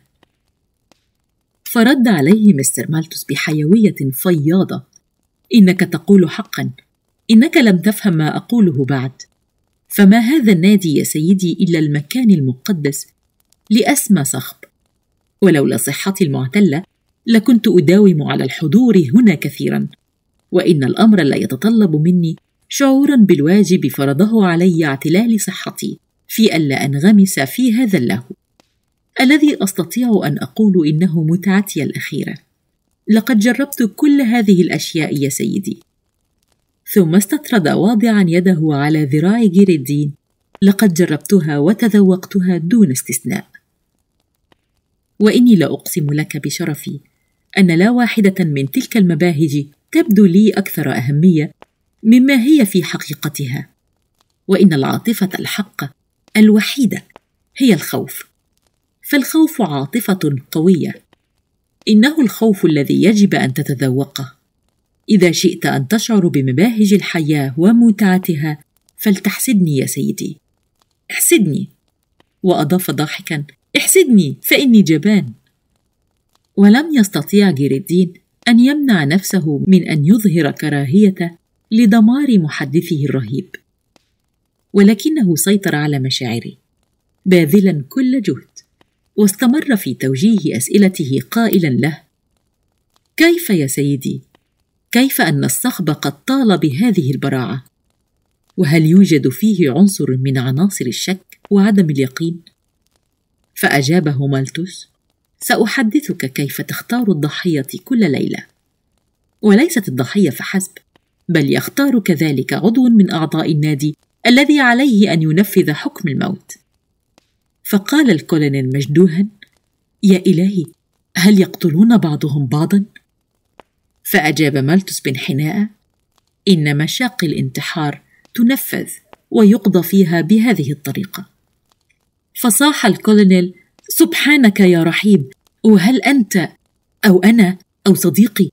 فرد عليه مستر مالتوس بحيويه فياضه انك تقول حقا انك لم تفهم ما اقوله بعد فما هذا النادي يا سيدي إلا المكان المقدس لأسمى صخب ولولا صحتي المعتلة لكنت أداوم على الحضور هنا كثيرا وإن الأمر لا يتطلب مني شعورا بالواجب فرضه علي اعتلال صحتي في ألا أنغمس في هذا اللهو الذي أستطيع أن أقول إنه متعتي الأخيرة لقد جربت كل هذه الأشياء يا سيدي ثم استطرد واضعا يده على ذراع جير الدين لقد جربتها وتذوقتها دون استثناء واني لاقسم لك بشرفي ان لا واحده من تلك المباهج تبدو لي اكثر اهميه مما هي في حقيقتها وان العاطفه الحقه الوحيده هي الخوف فالخوف عاطفه قويه انه الخوف الذي يجب ان تتذوقه إذا شئت أن تشعر بمباهج الحياة ومتعتها فلتحسدني يا سيدي احسدني وأضاف ضاحكا احسدني فإني جبان ولم يستطيع جير الدين أن يمنع نفسه من أن يظهر كراهيته لدمار محدثه الرهيب ولكنه سيطر على مشاعره باذلا كل جهد واستمر في توجيه اسئلته قائلا له كيف يا سيدي كيف أن الصخب قد طال بهذه البراعة؟ وهل يوجد فيه عنصر من عناصر الشك وعدم اليقين؟ فأجابه مالتوس: سأحدثك كيف تختار الضحية كل ليلة، وليست الضحية فحسب، بل يختار كذلك عضو من أعضاء النادي الذي عليه أن ينفذ حكم الموت. فقال الكولونيل مجدوها: يا إلهي، هل يقتلون بعضهم بعضا؟ فأجاب مالتوس بانحناء إن مشاق الانتحار تنفذ ويقضى فيها بهذه الطريقة فصاح الكولونيل سبحانك يا رحيب وهل أنت أو أنا أو صديقي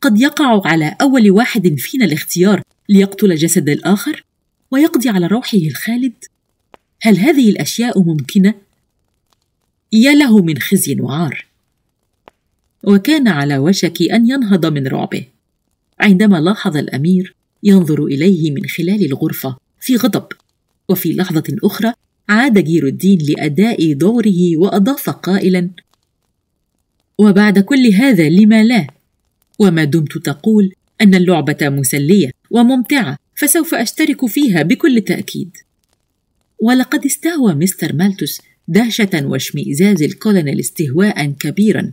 قد يقع على أول واحد فينا الاختيار ليقتل جسد الآخر ويقضي على روحه الخالد؟ هل هذه الأشياء ممكنة؟ يا له من خزي وعار وكان على وشك ان ينهض من رعبه عندما لاحظ الامير ينظر اليه من خلال الغرفه في غضب وفي لحظه اخرى عاد جير الدين لاداء دوره واضاف قائلا وبعد كل هذا لما لا وما دمت تقول ان اللعبه مسليه وممتعه فسوف اشترك فيها بكل تاكيد ولقد استهوى مستر مالتوس دهشه واشمئزاز الكولونيل استهواء كبيرا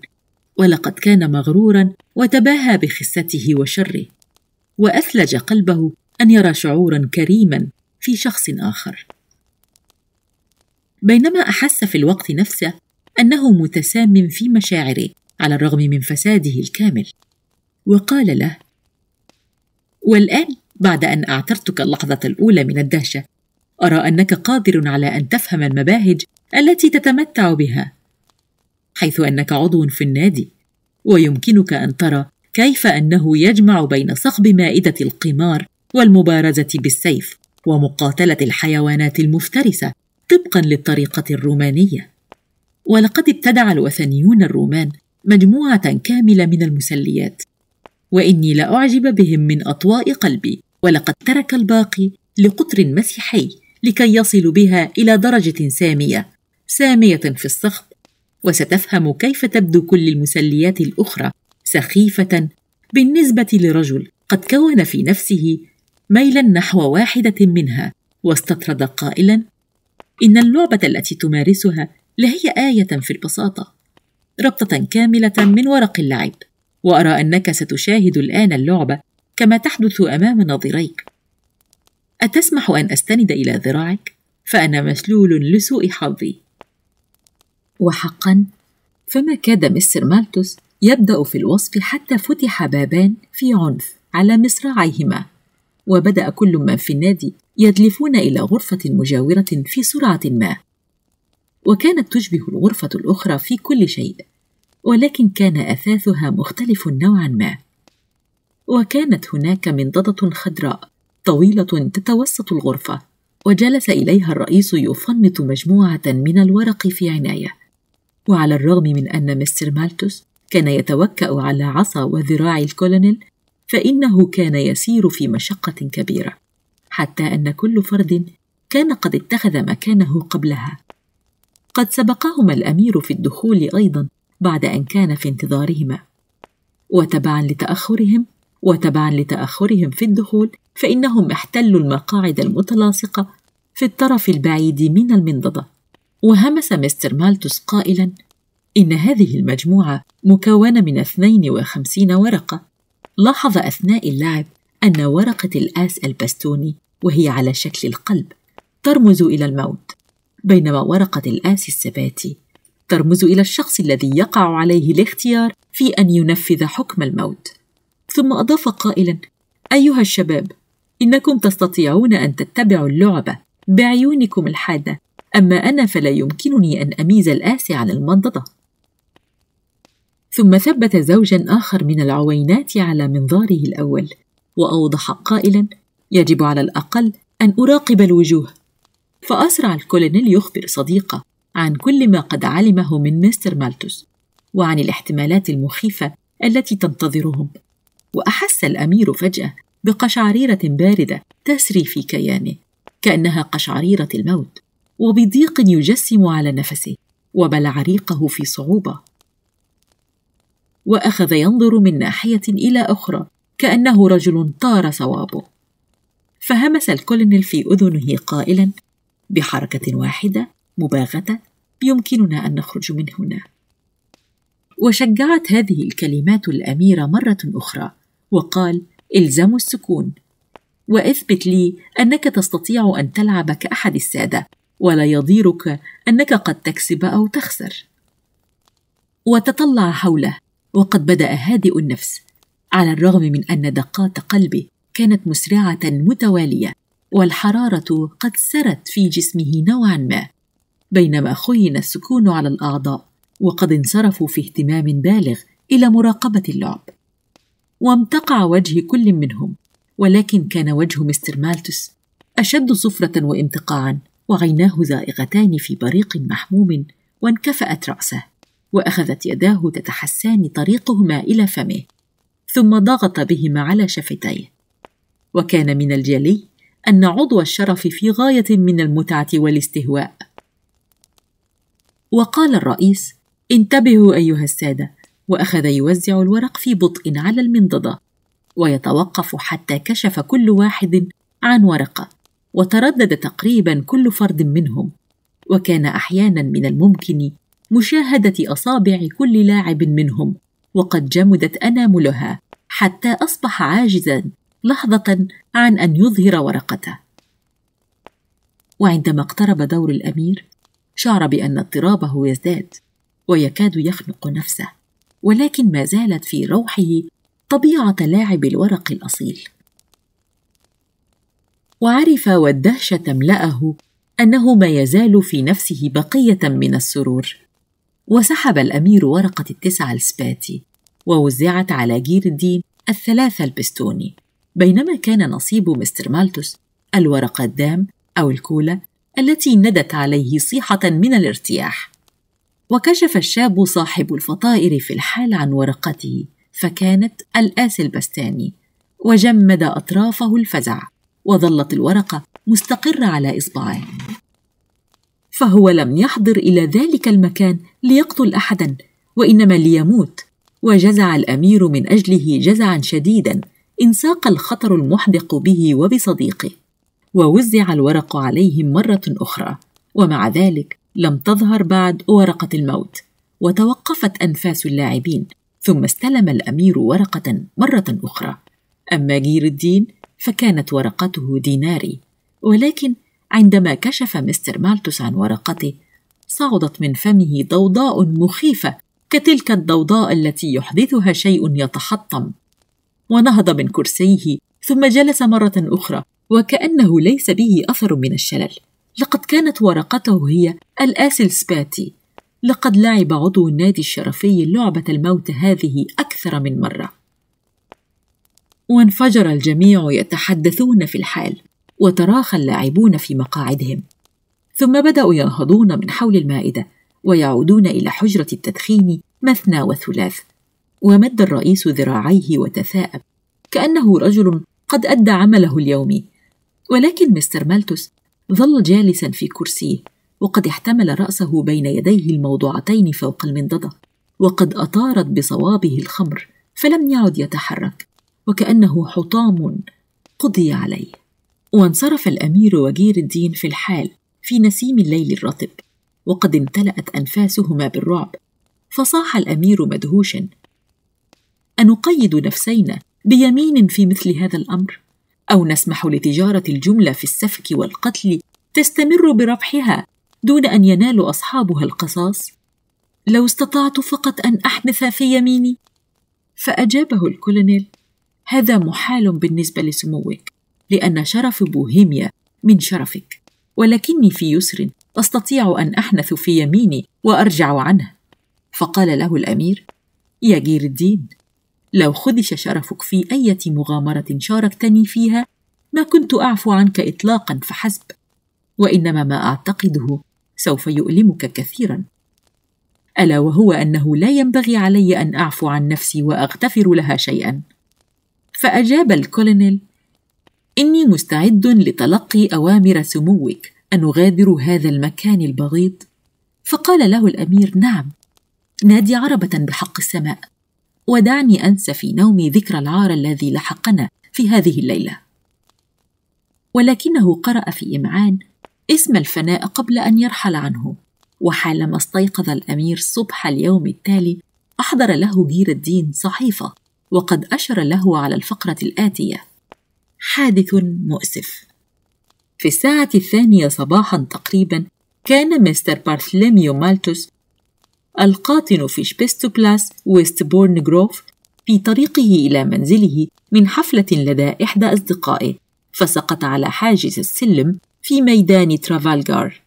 ولقد كان مغرورا وتباهى بخسته وشره واثلج قلبه ان يرى شعورا كريما في شخص اخر بينما احس في الوقت نفسه انه متسام في مشاعره على الرغم من فساده الكامل وقال له والان بعد ان اعترتك اللحظه الاولى من الدهشه ارى انك قادر على ان تفهم المباهج التي تتمتع بها حيث انك عضو في النادي ويمكنك ان ترى كيف انه يجمع بين صخب مائده القمار والمبارزه بالسيف ومقاتله الحيوانات المفترسه طبقا للطريقه الرومانيه ولقد ابتدع الوثنيون الرومان مجموعه كامله من المسليات واني لاعجب بهم من اطواء قلبي ولقد ترك الباقي لقطر مسيحي لكي يصل بها الى درجه ساميه ساميه في الصخب وستفهم كيف تبدو كل المسليات الاخرى سخيفه بالنسبه لرجل قد كون في نفسه ميلا نحو واحده منها واستطرد قائلا ان اللعبه التي تمارسها لهي ايه في البساطه ربطه كامله من ورق اللعب وارى انك ستشاهد الان اللعبه كما تحدث امام ناظريك اتسمح ان استند الى ذراعك فانا مسلول لسوء حظي وحقا فما كاد مستر مالتوس يبدأ في الوصف حتى فتح بابان في عنف على مصراعيهما وبدأ كل من في النادي يدلفون إلى غرفة مجاورة في سرعة ما وكانت تشبه الغرفة الأخرى في كل شيء ولكن كان أثاثها مختلف نوعا ما وكانت هناك منضدة خضراء طويلة تتوسط الغرفة وجلس إليها الرئيس يفنط مجموعة من الورق في عناية وعلى الرغم من أن مستر مالتوس كان يتوكأ على عصا وذراع الكولونيل فإنه كان يسير في مشقة كبيرة حتى أن كل فرد كان قد اتخذ مكانه قبلها قد سبقهما الأمير في الدخول أيضا بعد أن كان في انتظارهما وتبعا لتأخرهم وتبعا لتأخرهم في الدخول فإنهم احتلوا المقاعد المتلاصقة في الطرف البعيد من المنضدة وهمس مستر مالتوس قائلا إن هذه المجموعة مكونة من 52 ورقة لاحظ أثناء اللعب أن ورقة الآس البستوني وهي على شكل القلب ترمز إلى الموت بينما ورقة الآس السباتي ترمز إلى الشخص الذي يقع عليه الاختيار في أن ينفذ حكم الموت ثم أضاف قائلا أيها الشباب إنكم تستطيعون أن تتبعوا اللعبة بعيونكم الحادة أما أنا فلا يمكنني أن أميز الآس عن المنضدة ثم ثبت زوجا آخر من العوينات على منظاره الأول وأوضح قائلا يجب على الأقل أن أراقب الوجوه فأسرع الكولونيل يخبر صديقه عن كل ما قد علمه من مستر مالتوس وعن الاحتمالات المخيفة التي تنتظرهم وأحس الأمير فجأة بقشعريرة باردة تسري في كيانه كأنها قشعريرة الموت وبضيق يجسم على نفسه وبلع ريقه في صعوبه واخذ ينظر من ناحيه الى اخرى كانه رجل طار صوابه فهمس الكولونيل في اذنه قائلا بحركه واحده مباغته يمكننا ان نخرج من هنا وشجعت هذه الكلمات الاميره مره اخرى وقال الزموا السكون واثبت لي انك تستطيع ان تلعب كاحد الساده ولا يضيرك انك قد تكسب او تخسر وتطلع حوله وقد بدا هادئ النفس على الرغم من ان دقات قلبه كانت مسرعه متواليه والحراره قد سرت في جسمه نوعا ما بينما خيل السكون على الاعضاء وقد انصرفوا في اهتمام بالغ الى مراقبه اللعب وامتقع وجه كل منهم ولكن كان وجه مستر مالتوس اشد صفره وامتقاعا وعيناه زائغتان في بريق محموم وانكفأت رأسه وأخذت يداه تتحسان طريقهما إلى فمه ثم ضغط بهما على شفتيه وكان من الجلي أن عضو الشرف في غاية من المتعة والاستهواء وقال الرئيس انتبهوا أيها السادة وأخذ يوزع الورق في بطء على المنضدة ويتوقف حتى كشف كل واحد عن ورقه وتردد تقريبا كل فرد منهم وكان احيانا من الممكن مشاهده اصابع كل لاعب منهم وقد جمدت اناملها حتى اصبح عاجزا لحظه عن ان يظهر ورقته وعندما اقترب دور الامير شعر بان اضطرابه يزداد ويكاد يخنق نفسه ولكن ما زالت في روحه طبيعه لاعب الورق الاصيل وعرف والدهشه تملاه انه ما يزال في نفسه بقيه من السرور وسحب الامير ورقه التسعه السباتي ووزعت على جير الدين الثلاثه البستوني بينما كان نصيب مستر مالتوس الورقة الدام أو الكولا التي ندت عليه صيحة من الارتياح وكشف الشاب صاحب الفطائر في الحال عن ورقته فكانت الآس البستاني وجمد أطرافه الفزع وظلت الورقة مستقرة على إصبعه فهو لم يحضر إلى ذلك المكان ليقتل أحدا وإنما ليموت وجزع الأمير من أجله جزعا شديدا إن ساق الخطر المحدق به وبصديقه ووزع الورق عليهم مرة أخرى ومع ذلك لم تظهر بعد ورقة الموت وتوقفت أنفاس اللاعبين ثم استلم الأمير ورقة مرة أخرى أما جير الدين فكانت ورقته ديناري ولكن عندما كشف مستر مالتوس عن ورقته صعدت من فمه ضوضاء مخيفه كتلك الضوضاء التي يحدثها شيء يتحطم ونهض من كرسيه ثم جلس مره اخرى وكانه ليس به اثر من الشلل لقد كانت ورقته هي الاسل سباتي لقد لعب عضو النادي الشرفي لعبه الموت هذه اكثر من مره وانفجر الجميع يتحدثون في الحال وتراخى اللاعبون في مقاعدهم ثم بداوا ينهضون من حول المائده ويعودون الى حجره التدخين مثنى وثلاث ومد الرئيس ذراعيه وتثاءب كانه رجل قد ادى عمله اليومي ولكن مستر مالتوس ظل جالسا في كرسيه وقد احتمل راسه بين يديه الموضوعتين فوق المنضده وقد اطارت بصوابه الخمر فلم يعد يتحرك وكأنه حطام قضي عليه وانصرف الأمير وجير الدين في الحال في نسيم الليل الرطب وقد امتلأت أنفاسهما بالرعب فصاح الأمير مدهوشا أنقيد نفسينا بيمين في مثل هذا الأمر أو نسمح لتجارة الجملة في السفك والقتل تستمر بربحها دون أن ينال أصحابها القصاص لو استطعت فقط أن أحدث في يميني فأجابه الكولونيل هذا محال بالنسبة لسموك لأن شرف بوهيميا من شرفك ولكني في يسر أستطيع أن أحنث في يميني وأرجع عنه فقال له الأمير يا جير الدين لو خدش شرفك في أية مغامرة شاركتني فيها ما كنت أعفو عنك إطلاقا فحسب وإنما ما أعتقده سوف يؤلمك كثيرا ألا وهو أنه لا ينبغي علي أن أعفو عن نفسي وأغتفر لها شيئا فأجاب الكولونيل إني مستعد لتلقي أوامر سموك أن أغادر هذا المكان البغيض فقال له الأمير نعم نادي عربة بحق السماء ودعني أنسى في نومي ذكر العار الذي لحقنا في هذه الليلة ولكنه قرأ في إمعان اسم الفناء قبل أن يرحل عنه وحالما استيقظ الأمير صبح اليوم التالي أحضر له جير الدين صحيفة وقد أشر له على الفقرة الآتية حادث مؤسف في الساعة الثانية صباحا تقريبا كان مستر بارثليميو مالتوس القاطن في شبيستو بلاس ويست بورن جروف في طريقه إلى منزله من حفلة لدى إحدى أصدقائه فسقط على حاجز السلم في ميدان ترافالغار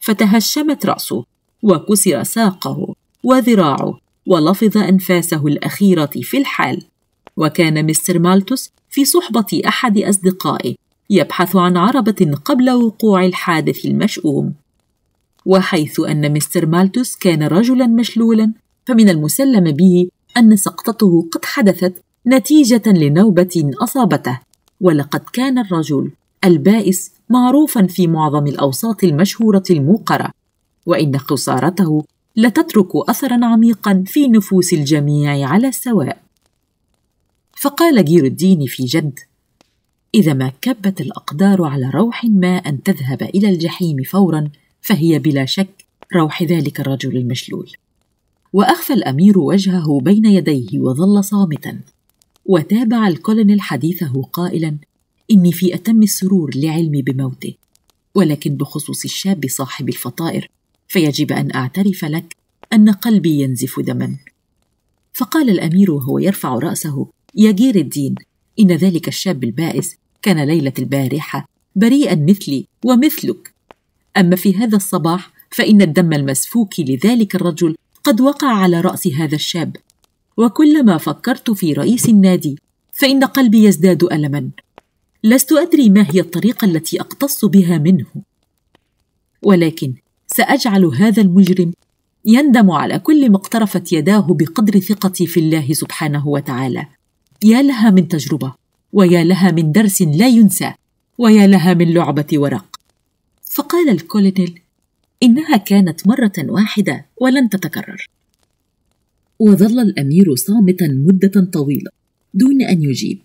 فتهشمت رأسه وكسر ساقه وذراعه ولفظ أنفاسه الأخيرة في الحال وكان مستر مالتوس في صحبة أحد أصدقائه يبحث عن عربة قبل وقوع الحادث المشؤوم وحيث أن مستر مالتوس كان رجلا مشلولا فمن المسلم به أن سقطته قد حدثت نتيجة لنوبة أصابته ولقد كان الرجل البائس معروفا في معظم الأوساط المشهورة الموقرة وإن خسارته لتترك اثرا عميقا في نفوس الجميع على السواء فقال جير الدين في جد اذا ما كبت الاقدار على روح ما ان تذهب الى الجحيم فورا فهي بلا شك روح ذلك الرجل المشلول واخفى الامير وجهه بين يديه وظل صامتا وتابع الكولونيل حديثه قائلا اني في اتم السرور لعلمي بموته ولكن بخصوص الشاب صاحب الفطائر فيجب ان اعترف لك ان قلبي ينزف دما فقال الامير وهو يرفع راسه يا جير الدين ان ذلك الشاب البائس كان ليله البارحه بريئا مثلي ومثلك اما في هذا الصباح فان الدم المسفوك لذلك الرجل قد وقع على راس هذا الشاب وكلما فكرت في رئيس النادي فان قلبي يزداد الما لست ادري ما هي الطريقه التي اقتص بها منه ولكن ساجعل هذا المجرم يندم على كل ما اقترفت يداه بقدر ثقتي في الله سبحانه وتعالى يا لها من تجربه ويا لها من درس لا ينسى ويا لها من لعبه ورق فقال الكولونيل انها كانت مره واحده ولن تتكرر وظل الامير صامتا مده طويله دون ان يجيب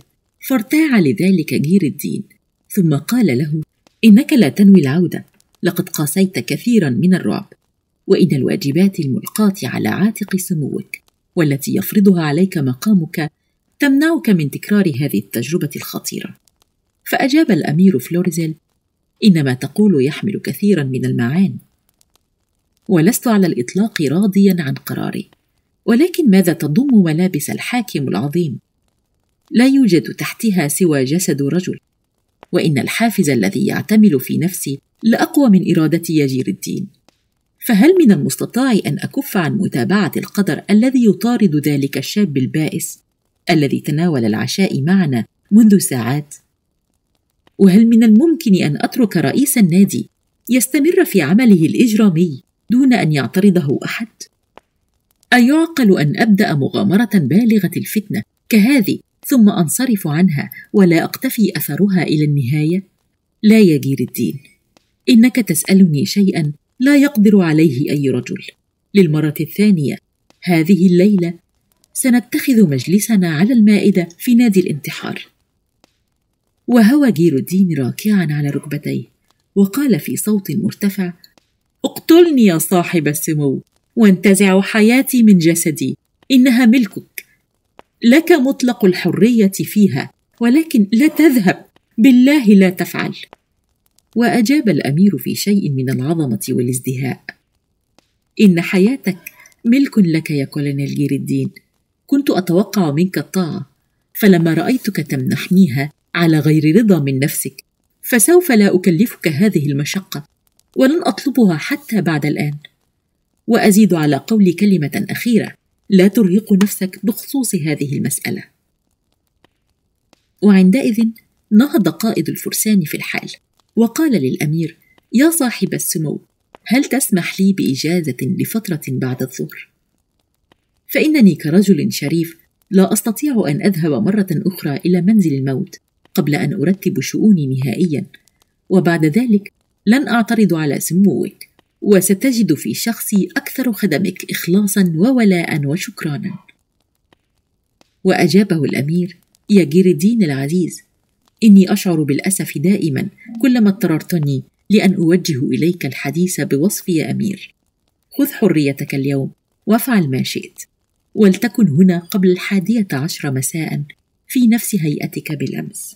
فارتاع لذلك جير الدين ثم قال له انك لا تنوي العوده لقد قاسيت كثيرا من الرعب وإن الواجبات الملقاه على عاتق سموك والتي يفرضها عليك مقامك تمنعك من تكرار هذه التجربه الخطيره فاجاب الامير فلورزيل ان ما تقول يحمل كثيرا من المعاني ولست على الاطلاق راضيا عن قراري ولكن ماذا تضم ملابس الحاكم العظيم لا يوجد تحتها سوى جسد رجل وان الحافز الذي يعتمل في نفسي لأقوى من إرادة يجير الدين فهل من المستطاع أن أكف عن متابعة القدر الذي يطارد ذلك الشاب البائس الذي تناول العشاء معنا منذ ساعات؟ وهل من الممكن أن أترك رئيس النادي يستمر في عمله الإجرامي دون أن يعترضه أحد؟ أيعقل أن أبدأ مغامرة بالغة الفتنة كهذه ثم أنصرف عنها ولا أقتفي أثرها إلى النهاية؟ لا يجير الدين انك تسالني شيئا لا يقدر عليه اي رجل للمره الثانيه هذه الليله سنتخذ مجلسنا على المائده في نادي الانتحار وهوى جير الدين راكعا على ركبتيه وقال في صوت مرتفع اقتلني يا صاحب السمو وانتزع حياتي من جسدي انها ملكك لك مطلق الحريه فيها ولكن لا تذهب بالله لا تفعل واجاب الامير في شيء من العظمه والازدهاء ان حياتك ملك لك يا كولونيل جير الدين كنت اتوقع منك الطاعه فلما رايتك تمنحنيها على غير رضا من نفسك فسوف لا اكلفك هذه المشقه ولن اطلبها حتى بعد الان وازيد على قولي كلمه اخيره لا ترهق نفسك بخصوص هذه المساله وعندئذ نهض قائد الفرسان في الحال وقال للأمير يا صاحب السمو هل تسمح لي بإجازة لفترة بعد الظهر؟ فإنني كرجل شريف لا أستطيع أن أذهب مرة أخرى إلى منزل الموت قبل أن أرتب شؤوني نهائيا وبعد ذلك لن أعترض على سموك وستجد في شخصي أكثر خدمك إخلاصا وولاء وشكرانا وأجابه الأمير يا جير الدين العزيز إني أشعر بالأسف دائما كلما اضطررتني لأن أوجه إليك الحديث بوصفي يا أمير. خذ حريتك اليوم وافعل ما شئت. ولتكن هنا قبل الحادية عشر مساء في نفس هيئتك بالأمس.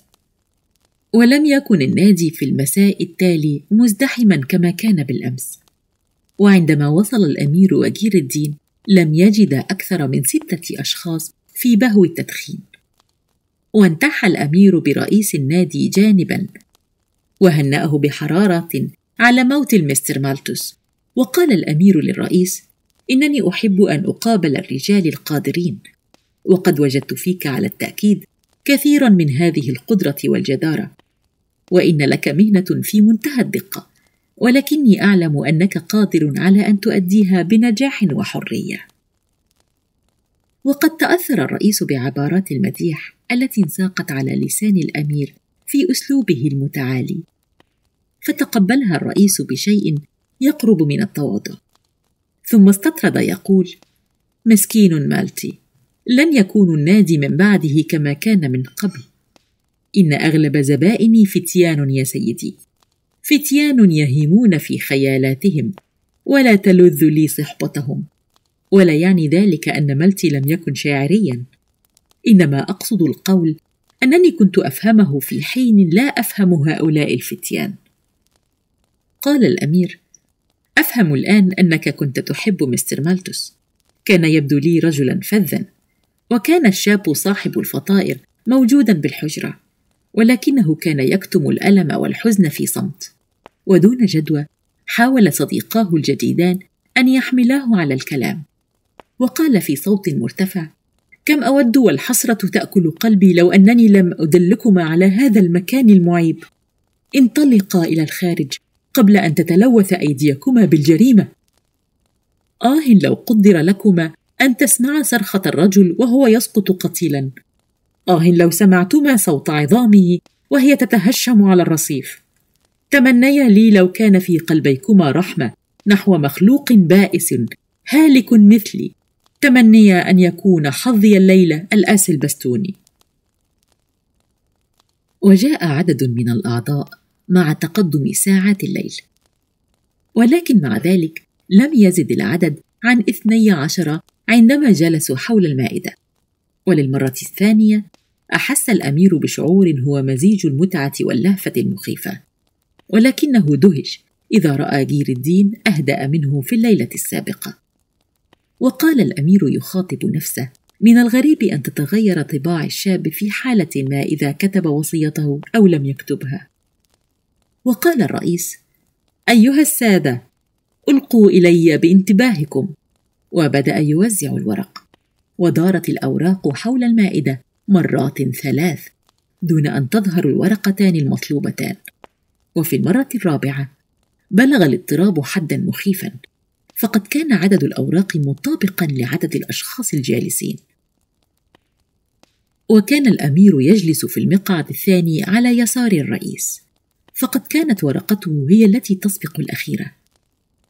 ولم يكن النادي في المساء التالي مزدحما كما كان بالأمس. وعندما وصل الأمير وجير الدين لم يجد أكثر من ستة أشخاص في بهو التدخين وانتحى الامير برئيس النادي جانبا وهنأه بحراره على موت المستر مالتوس وقال الامير للرئيس انني احب ان اقابل الرجال القادرين وقد وجدت فيك على التاكيد كثيرا من هذه القدره والجداره وان لك مهنه في منتهى الدقه ولكني اعلم انك قادر على ان تؤديها بنجاح وحريه وقد تأثر الرئيس بعبارات المديح التي انساقت على لسان الأمير في أسلوبه المتعالي فتقبلها الرئيس بشيء يقرب من التواضع ثم استطرد يقول مسكين مالتي لن يكون النادي من بعده كما كان من قبل ان اغلب زبائني فتيان يا سيدي فتيان يهيمون في خيالاتهم ولا تلذ لي صحبتهم ولا يعني ذلك أن ملتي لم يكن شاعريا إنما أقصد القول أنني كنت أفهمه في حين لا أفهم هؤلاء الفتيان قال الأمير أفهم الآن أنك كنت تحب مستر مالتوس كان يبدو لي رجلا فذا وكان الشاب صاحب الفطائر موجودا بالحجرة ولكنه كان يكتم الألم والحزن في صمت ودون جدوى حاول صديقاه الجديدان أن يحملاه على الكلام وقال في صوت مرتفع كم اود والحسره تاكل قلبي لو انني لم ادلكما على هذا المكان المعيب انطلقا الى الخارج قبل ان تتلوث ايديكما بالجريمه اه لو قدر لكما ان تسمعا صرخه الرجل وهو يسقط قتيلا اه لو سمعتما صوت عظامه وهي تتهشم على الرصيف تمنيا لي لو كان في قلبيكما رحمه نحو مخلوق بائس هالك مثلي تمني أن يكون حظي الليلة الآسي البستوني وجاء عدد من الأعضاء مع تقدم ساعات الليل ولكن مع ذلك لم يزد العدد عن اثني عشر عندما جلسوا حول المائدة وللمرة الثانية أحس الأمير بشعور هو مزيج المتعة واللهفة المخيفة ولكنه دهش إذا رأى جير الدين أهدأ منه في الليلة السابقة وقال الامير يخاطب نفسه من الغريب ان تتغير طباع الشاب في حاله ما اذا كتب وصيته او لم يكتبها وقال الرئيس ايها الساده القوا الي بانتباهكم وبدا يوزع الورق ودارت الاوراق حول المائده مرات ثلاث دون ان تظهر الورقتان المطلوبتان وفي المره الرابعه بلغ الاضطراب حدا مخيفا فقد كان عدد الأوراق مطابقا لعدد الأشخاص الجالسين وكان الأمير يجلس في المقعد الثاني على يسار الرئيس فقد كانت ورقته هي التي تسبق الأخيرة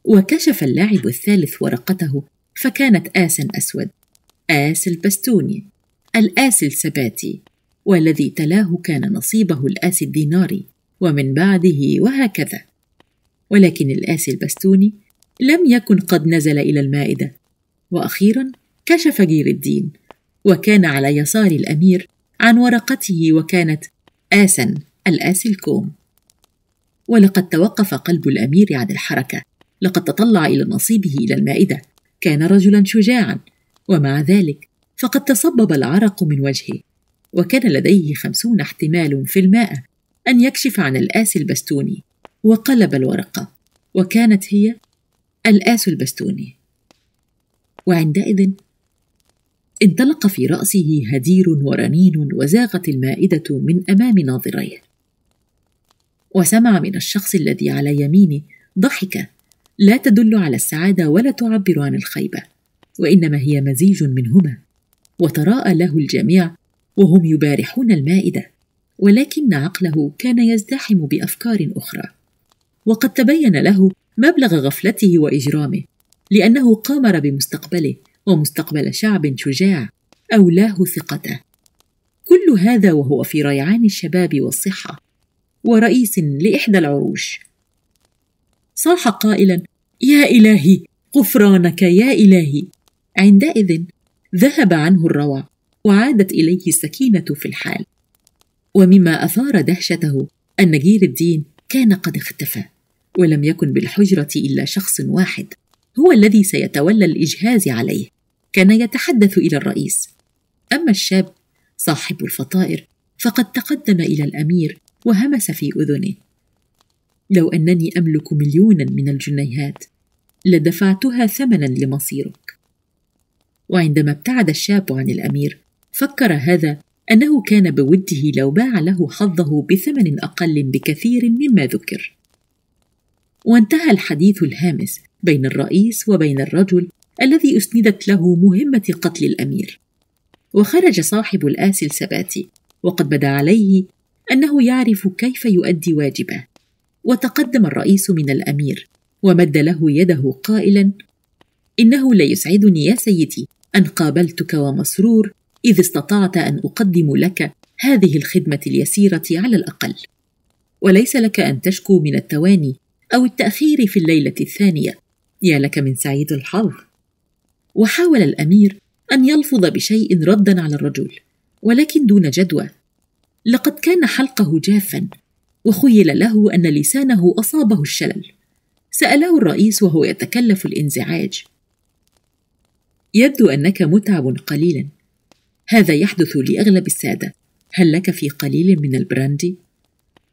وكشف اللاعب الثالث ورقته فكانت آس أسود آس البستوني الآس السباتي والذي تلاه كان نصيبه الآس الديناري ومن بعده وهكذا ولكن الآس البستوني لم يكن قد نزل الى المائده واخيرا كشف جير الدين وكان على يسار الامير عن ورقته وكانت آسا الاس الكوم ولقد توقف قلب الأمير عن الحركة لقد تطلع إلى نصيبه إلى المائدة كان رجلا شجاعا ومع ذلك فقد تصبب العرق من وجهه وكان لديه خمسون احتمال في المائة أن يكشف عن الاس البستوني وقلب الورقة وكانت هي الآس البستوني وعندئذ انطلق في رأسه هدير ورنين وزاغت المائدة من أمام ناظريه وسمع من الشخص الذي على يمينه ضحكة لا تدل على السعادة ولا تعبر عن الخيبة وإنما هي مزيج منهما وتراءى له الجميع وهم يبارحون المائدة ولكن عقله كان يزدحم بأفكار أخرى وقد تبين له مبلغ غفلته واجرامه لانه قامر بمستقبله ومستقبل شعب شجاع اولاه ثقته كل هذا وهو في ريعان الشباب والصحه ورئيس لاحدى العروش صاح قائلا يا الهي غفرانك يا الهي عندئذ ذهب عنه الروع وعادت اليه السكينه في الحال ومما اثار دهشته ان نجير الدين كان قد اختفى ولم يكن بالحجرة إلا شخص واحد هو الذي سيتولى الإجهاز عليه كان يتحدث إلى الرئيس أما الشاب صاحب الفطائر فقد تقدم إلى الأمير وهمس في أذنه لو أنني أملك مليونا من الجنيهات لدفعتها ثمنا لمصيرك وعندما ابتعد الشاب عن الأمير فكر هذا أنه كان بوده لو باع له حظه بثمن أقل بكثير مما ذكر وانتهى الحديث الهامس بين الرئيس وبين الرجل الذي اسندت له مهمه قتل الامير وخرج صاحب الآس السباتي وقد بدا عليه أنه يعرف كيف يؤدي واجبه وتقدم الرئيس من الأمير ومد له يده قائلا إنه لا يسعدني يا سيدي أن قابلتك ومسرور إذ استطعت أن أقدم لك هذه الخدمة اليسيرة على الأقل وليس لك أن تشكو من التواني أو التأخير في الليلة الثانية يا لك من سعيد الحظ وحاول الأمير أن يلفظ بشيء ردا على الرجل ولكن دون جدوى لقد كان حلقه جافا وخيل له أن لسانه أصابه الشلل سأله الرئيس وهو يتكلف الانزعاج يبدو أنك متعب قليلا هذا يحدث لأغلب السادة هل لك في قليل من البراندي؟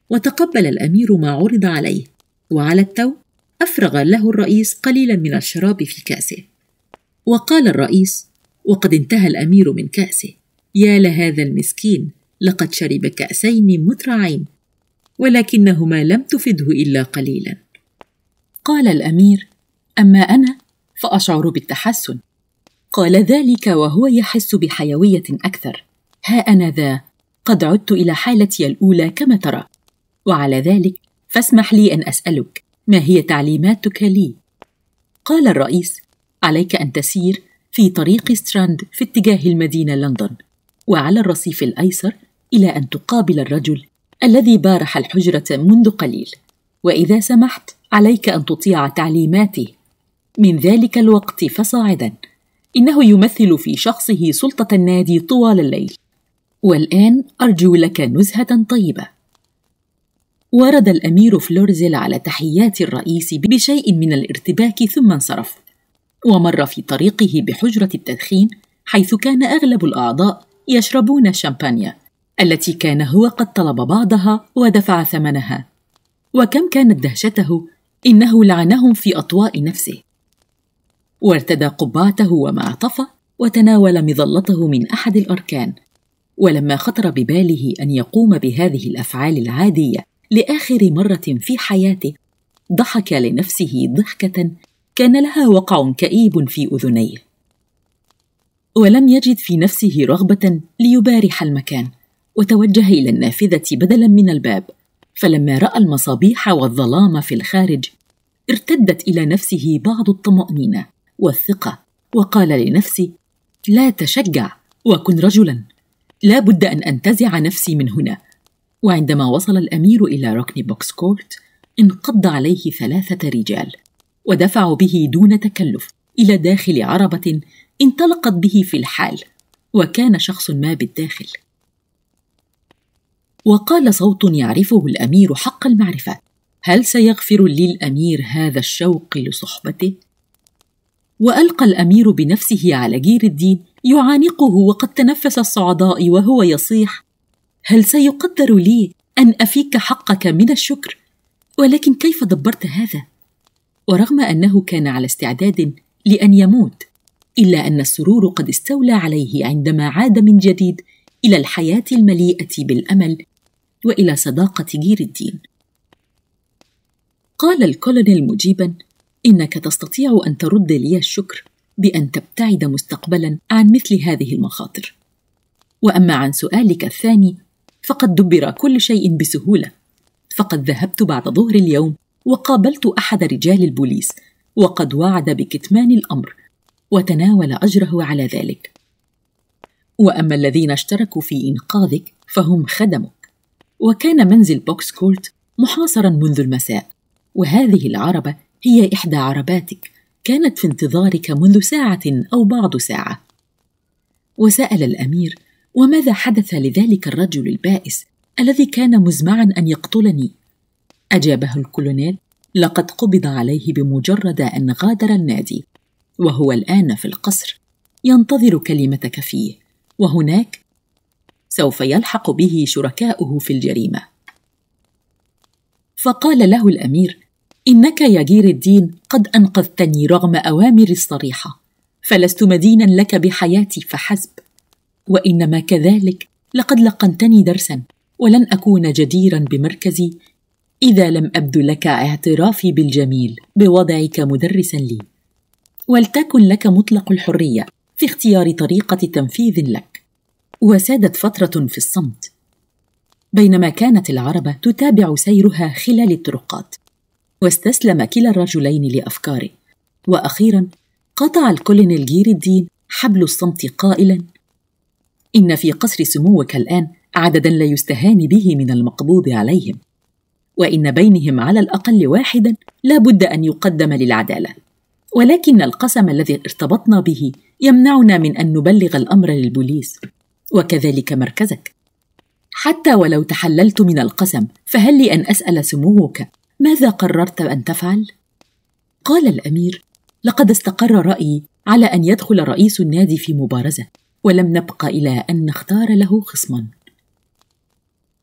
وتقبل الأمير ما عرض عليه وعلى التو أفرغ له الرئيس قليلا من الشراب في كأسه وقال الرئيس وقد انتهى الأمير من كأسه يا لهذا المسكين لقد شرب كأسين مترعين ولكنهما لم تفده إلا قليلا قال الأمير أما أنا فأشعر بالتحسن قال ذلك وهو يحس بحيوية أكثر ها أنا ذا قد عدت إلى حالتي الأولى كما ترى وعلى ذلك فاسمح لي ان اسالك ما هي تعليماتك لي قال الرئيس عليك ان تسير في طريق ستراند في اتجاه المدينه لندن وعلى الرصيف الايسر الى ان تقابل الرجل الذي بارح الحجره منذ قليل واذا سمحت عليك ان تطيع تعليماته من ذلك الوقت فصاعدا انه يمثل في شخصه سلطه النادي طوال الليل والان ارجو لك نزهه طيبه ورد الأمير فلورزيل على تحيات الرئيس بشيء من الارتباك ثم انصرف ومر في طريقه بحجرة التدخين حيث كان أغلب الأعضاء يشربون الشامبانيا التي كان هو قد طلب بعضها ودفع ثمنها وكم كانت دهشته إنه لعنهم في أطواء نفسه وارتدى قبعته ومعطفه وتناول مظلته من أحد الأركان ولما خطر بباله أن يقوم بهذه الأفعال العادية لاخر مره في حياته ضحك لنفسه ضحكه كان لها وقع كئيب في اذنيه ولم يجد في نفسه رغبه ليبارح المكان وتوجه الى النافذه بدلا من الباب فلما راى المصابيح والظلام في الخارج ارتدت الى نفسه بعض الطمانينه والثقه وقال لنفسه لا تشجع وكن رجلا لا بد ان انتزع نفسي من هنا وعندما وصل الأمير إلى ركن بوكس كورت انقض عليه ثلاثة رجال ودفعوا به دون تكلف إلى داخل عربة انطلقت به في الحال وكان شخص ما بالداخل وقال صوت يعرفه الامير حق المعرفه هل سيغفر لي الامير هذا الشوق لصحبته والقى الامير بنفسه على جير الدين يعانقه وقد تنفس الصعداء وهو يصيح هل سيقدر لي ان افيك حقك من الشكر ولكن كيف دبرت هذا ورغم انه كان على استعداد لان يموت الا ان السرور قد استولى عليه عندما عاد من جديد الى الحياه المليئه بالامل والى صداقه جير الدين قال الكولونيل مجيبا انك تستطيع ان ترد لي الشكر بان تبتعد مستقبلا عن مثل هذه المخاطر واما عن سؤالك الثاني فقد دبر كل شيء بسهولة فقد ذهبت بعد ظهر اليوم وقابلت أحد رجال البوليس وقد وعد بكتمان الأمر وتناول أجره على ذلك وأما الذين اشتركوا في إنقاذك فهم خدمك وكان منزل بوكس كولت محاصرا منذ المساء وهذه العربة هي إحدى عرباتك كانت في انتظارك منذ ساعة أو بعض ساعة وسأل الأمير وماذا حدث لذلك الرجل البائس الذي كان مزمعا ان يقتلني اجابه الكولونيل لقد قبض عليه بمجرد ان غادر النادي وهو الان في القصر ينتظر كلمتك فيه وهناك سوف يلحق به شركاؤه في الجريمه فقال له الامير انك يا جير الدين قد انقذتني رغم اوامري الصريحه فلست مدينا لك بحياتي فحسب وانما كذلك لقد لقنتني درسا ولن اكون جديرا بمركزي اذا لم ابدو لك اعترافي بالجميل بوضعك مدرسا لي ولتكن لك مطلق الحريه في اختيار طريقه تنفيذ لك وسادت فتره في الصمت بينما كانت العربه تتابع سيرها خلال الطرقات واستسلم كلا الرجلين لافكاره واخيرا قطع الكولينيل جير الدين حبل الصمت قائلا إن في قصر سموك الآن عددا لا يستهان به من المقبوض عليهم وإن بينهم على الأقل واحدا لا بد أن يقدم للعدالة ولكن القسم الذي ارتبطنا به يمنعنا من أن نبلغ الأمر للبوليس وكذلك مركزك حتى ولو تحللت من القسم فهل لي أن أسأل سموك ماذا قررت أن تفعل؟ قال الأمير لقد استقر رأيي على أن يدخل رئيس النادي في مبارزة ولم نبق إلى أن نختار له خصما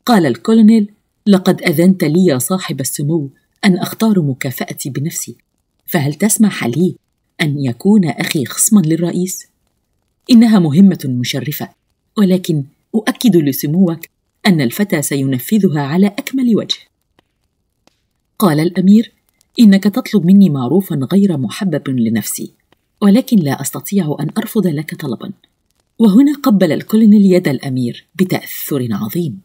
قال الكولونيل لقد أذنت لي يا صاحب السمو أن أختار مكافأتي بنفسي فهل تسمح لي أن يكون أخي خصما للرئيس؟ إنها مهمة مشرفة ولكن أؤكد لسموك أن الفتى سينفذها على أكمل وجه قال الأمير إنك تطلب مني معروفا غير محبب لنفسي ولكن لا أستطيع أن أرفض لك طلبا وهنا قبل الكولونيل يد الأمير بتأثر عظيم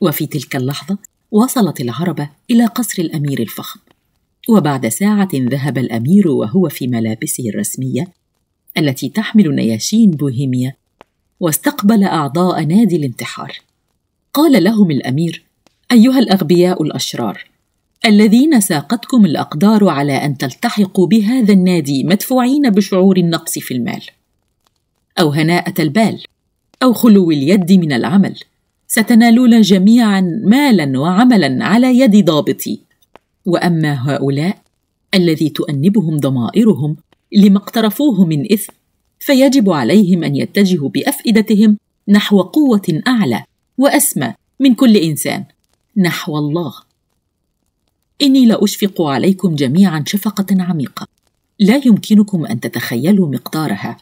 وفي تلك اللحظة وصلت العربة إلى قصر الأمير الفخم وبعد ساعة ذهب الأمير وهو في ملابسه الرسمية التي تحمل نياشين بوهيميا واستقبل أعضاء نادي الانتحار قال لهم الأمير أيها الأغبياء الأشرار الذين ساقتكم الأقدار على أن تلتحقوا بهذا النادي مدفوعين بشعور النقص في المال أو هناءة البال أو خلو اليد من العمل ستنالون جميعا مالا وعملا على يد ضابطي وأما هؤلاء الذي تؤنبهم ضمائرهم لما اقترفوه من إثم فيجب عليهم أن يتجهوا بأفئدتهم نحو قوة أعلى وأسمى من كل إنسان نحو الله إني لأشفق عليكم جميعا شفقة عميقة لا يمكنكم أن تتخيلوا مقدارها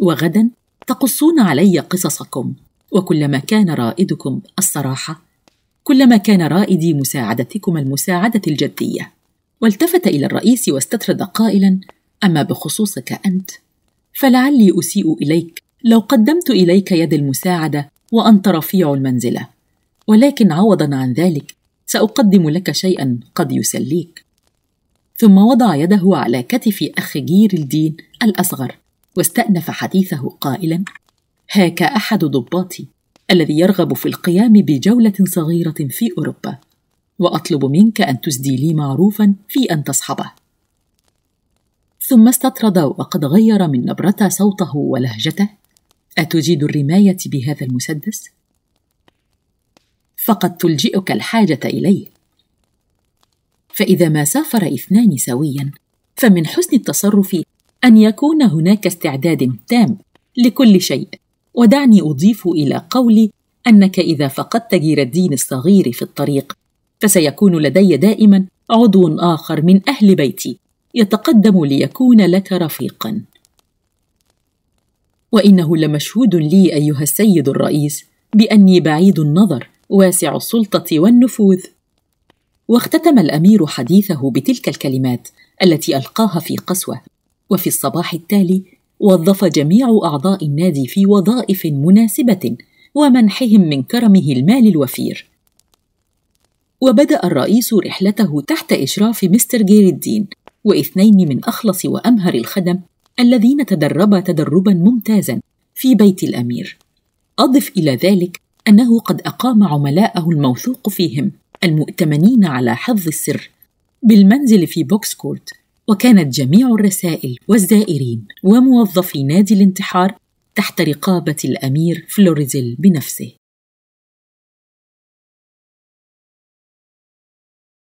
وغدا تقصون علي قصصكم وكلما كان رائدكم الصراحه كلما كان رائدي مساعدتكم المساعده الجديه والتفت الى الرئيس واستطرد قائلا اما بخصوصك انت فلعلي اسيء اليك لو قدمت اليك يد المساعده وانت رفيع المنزله ولكن عوضا عن ذلك ساقدم لك شيئا قد يسليك ثم وضع يده على كتف اخ جير الدين الاصغر واستأنف حديثه قائلا: هاك أحد ضباطي الذي يرغب في القيام بجولة صغيرة في أوروبا، وأطلب منك أن تسدي لي معروفا في أن تصحبه. ثم استطرد وقد غير من نبرة صوته ولهجته: أتجيد الرماية بهذا المسدس؟ فقد تلجئك الحاجة إليه. فإذا ما سافر اثنان سويا، فمن حسن التصرف ان يكون هناك استعداد تام لكل شيء ودعني اضيف الى قولي انك اذا فقدت جير الدين الصغير في الطريق فسيكون لدي دائما عضو اخر من اهل بيتي يتقدم ليكون لك رفيقا وانه لمشهود لي ايها السيد الرئيس باني بعيد النظر واسع السلطه والنفوذ واختتم الامير حديثه بتلك الكلمات التي القاها في قسوه وفي الصباح التالي وظف جميع أعضاء النادي في وظائف مناسبة ومنحهم من كرمه المال الوفير وبدأ الرئيس رحلته تحت إشراف مستر جير الدين واثنين من أخلص وأمهر الخدم الذين تدربا تدربا ممتازا في بيت الأمير أضف إلى ذلك أنه قد أقام عملاءه الموثوق فيهم المؤتمنين على حفظ السر بالمنزل في بوكس كورت وكانت جميع الرسائل والزائرين وموظفي نادي الانتحار تحت رقابة الأمير فلوريزيل بنفسه